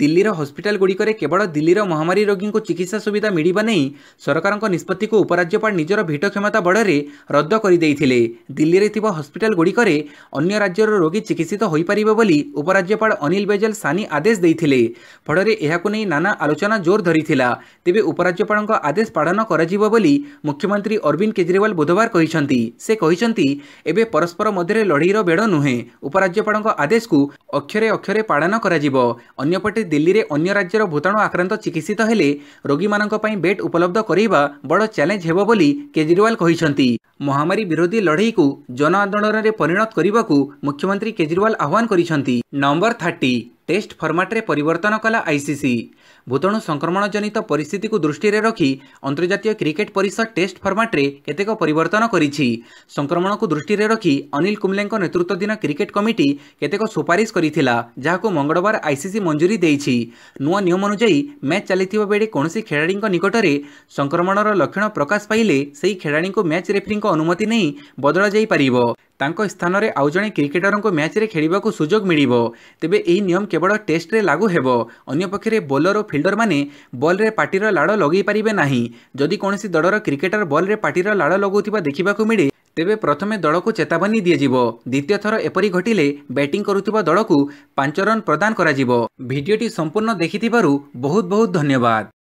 ଦିଲ୍ଲୀର ହସ୍ପିଟାଲଗୁଡ଼ିକରେ କେବଳ ଦିଲ୍ଲୀର ମହାମାରୀ ରୋଗୀଙ୍କୁ ଚିକିତ୍ସା ସୁବିଧା ମିଳିବା ନେଇ ସରକାରଙ୍କ ନିଷ୍ପତ୍ତିକୁ ଉପରାଜ୍ୟପାଳ ନିଜର ଭିଟ କ୍ଷମତା ବଳରେ ରଦ୍ଦ କରିଦେଇଥିଲେ ଦିଲ୍ଲୀରେ ଥିବା ହସ୍ପିଟାଲଗୁଡ଼ିକରେ ଅନ୍ୟ ରାଜ୍ୟର ରୋଗୀ ଚିକିତ୍ସିତ ହୋଇପାରିବେ ବୋଲି ଉପରାଜ୍ୟପାଳ ଅନିଲ ବେଜଲ ସାନି ଆଦେଶ ଦେଇଥିଲେ ଫଳରେ ଏହାକୁ ନେଇ ନାନା ଆଲୋଚନା ଜୋର ଧରିଥିଲା ତେବେ ଉପରାଜ୍ୟପାଳଙ୍କ ଆଦେଶ ପାଳନ କରାଯିବ ବୋଲି ମୁଖ୍ୟମନ୍ତ୍ରୀ ଅରବିନ୍ଦ କେଜରିୱାଲ ବୁଧବାର କହିଛନ୍ତି ସେ କହିଛନ୍ତି ଏବେ ପରସ୍ପର ମଧ୍ୟରେ ଲଢ଼େଇର ବେଡ଼ ନୁହେଁ ଉପରାଜ୍ୟ ରାଜ୍ୟପାଳଙ୍କ ଆଦେଶକୁ ଅକ୍ଷରେ ଅକ୍ଷରେ ପାଳନ କରାଯିବ ଅନ୍ୟପଟେ ଦିଲ୍ଲୀରେ ଅନ୍ୟ ରାଜ୍ୟର ଭୂତାଣୁ ଆକ୍ରାନ୍ତ ଚିକିତ୍ସିତ ହେଲେ ରୋଗୀମାନଙ୍କ ପାଇଁ ବେଡ୍ ଉପଲବ୍ଧ କରିବା ବଡ଼ ଚ୍ୟାଲେଞ୍ଜ ହେବ ବୋଲି କେଜରିୱାଲ କହିଛନ୍ତି ମହାମାରୀ ବିରୋଧୀ ଲଢ଼େଇକୁ ଜନ ଆନ୍ଦୋଳନରେ ପରିଣତ କରିବାକୁ ମୁଖ୍ୟମନ୍ତ୍ରୀ କେଜରିୱାଲ ଆହ୍ୱାନ କରିଛନ୍ତି ନମ୍ବର ଥାର୍ଟି ଟେଷ୍ଟ ଫର୍ମାଟ୍ରେ ପରିବର୍ତ୍ତନ କଲା ଆଇସିସି ଭୂତାଣୁ ସଂକ୍ରମଣ ଜନିତ ପରିସ୍ଥିତିକୁ ଦୃଷ୍ଟିରେ ରଖି ଅନ୍ତର୍ଜାତୀୟ କ୍ରିକେଟ୍ ପରିଷଦ ଟେଷ୍ଟ ଫର୍ମାଟ୍ରେ କେତେକ ପରିବର୍ତ୍ତନ କରିଛି ସଂକ୍ରମଣକୁ ଦୃଷ୍ଟିରେ ରଖି ଅନିଲ କୁମ୍ଲେଙ୍କ ନେତୃତ୍ୱାଧୀନ କ୍ରିକେଟ୍ କମିଟି କେତେକ ସୁପାରିଶ କରିଥିଲା ଯାହାକୁ ମଙ୍ଗଳବାର ଆଇସିସି ମଞ୍ଜୁରୀ ଦେଇଛି ନୂଆ ନିୟମ ଅନୁଯାୟୀ ମ୍ୟାଚ୍ ଚାଲିଥିବା ବେଳେ କୌଣସି ଖେଳାଳିଙ୍କ ନିକଟରେ ସଂକ୍ରମଣର ଲକ୍ଷଣ ପ୍ରକାଶ ପାଇଲେ ସେହି ଖେଳାଳିଙ୍କୁ ମ୍ୟାଚ୍ ରେଫରିଙ୍କ ଅନୁମତି ନେଇ ବଦଳାଯାଇପାରିବ ତାଙ୍କ ସ୍ଥାନରେ ଆଉ ଜଣେ କ୍ରିକେଟରଙ୍କୁ ମ୍ୟାଚ୍ରେ ଖେଳିବାକୁ ସୁଯୋଗ ମିଳିବ ତେବେ ଏହି ନିୟମ କେବଳ ଟେଷ୍ଟରେ ଲାଗୁ ହେବ ଅନ୍ୟପକ୍ଷରେ ବୋଲର ଓ ଫିଲ୍ଡରମାନେ ବଲ୍ରେ ପାଟିର ଲାଡ଼ ଲଗାଇ ପାରିବେ ନାହିଁ ଯଦି କୌଣସି ଦଳର କ୍ରିକେଟର ବଲ୍ରେ ପାଟିର ଲାଡ଼ ଲଗାଉଥିବା ଦେଖିବାକୁ ମିଳେ ତେବେ ପ୍ରଥମେ ଦଳକୁ ଚେତାବନୀ ଦିଆଯିବ ଦ୍ୱିତୀୟ ଥର ଏପରି ଘଟିଲେ ବ୍ୟାଟିଂ କରୁଥିବା ଦଳକୁ ପାଞ୍ଚ ରନ୍ ପ୍ରଦାନ କରାଯିବ ଭିଡ଼ିଓଟି ସମ୍ପୂର୍ଣ୍ଣ ଦେଖିଥିବାରୁ ବହୁତ ବହୁତ ଧନ୍ୟବାଦ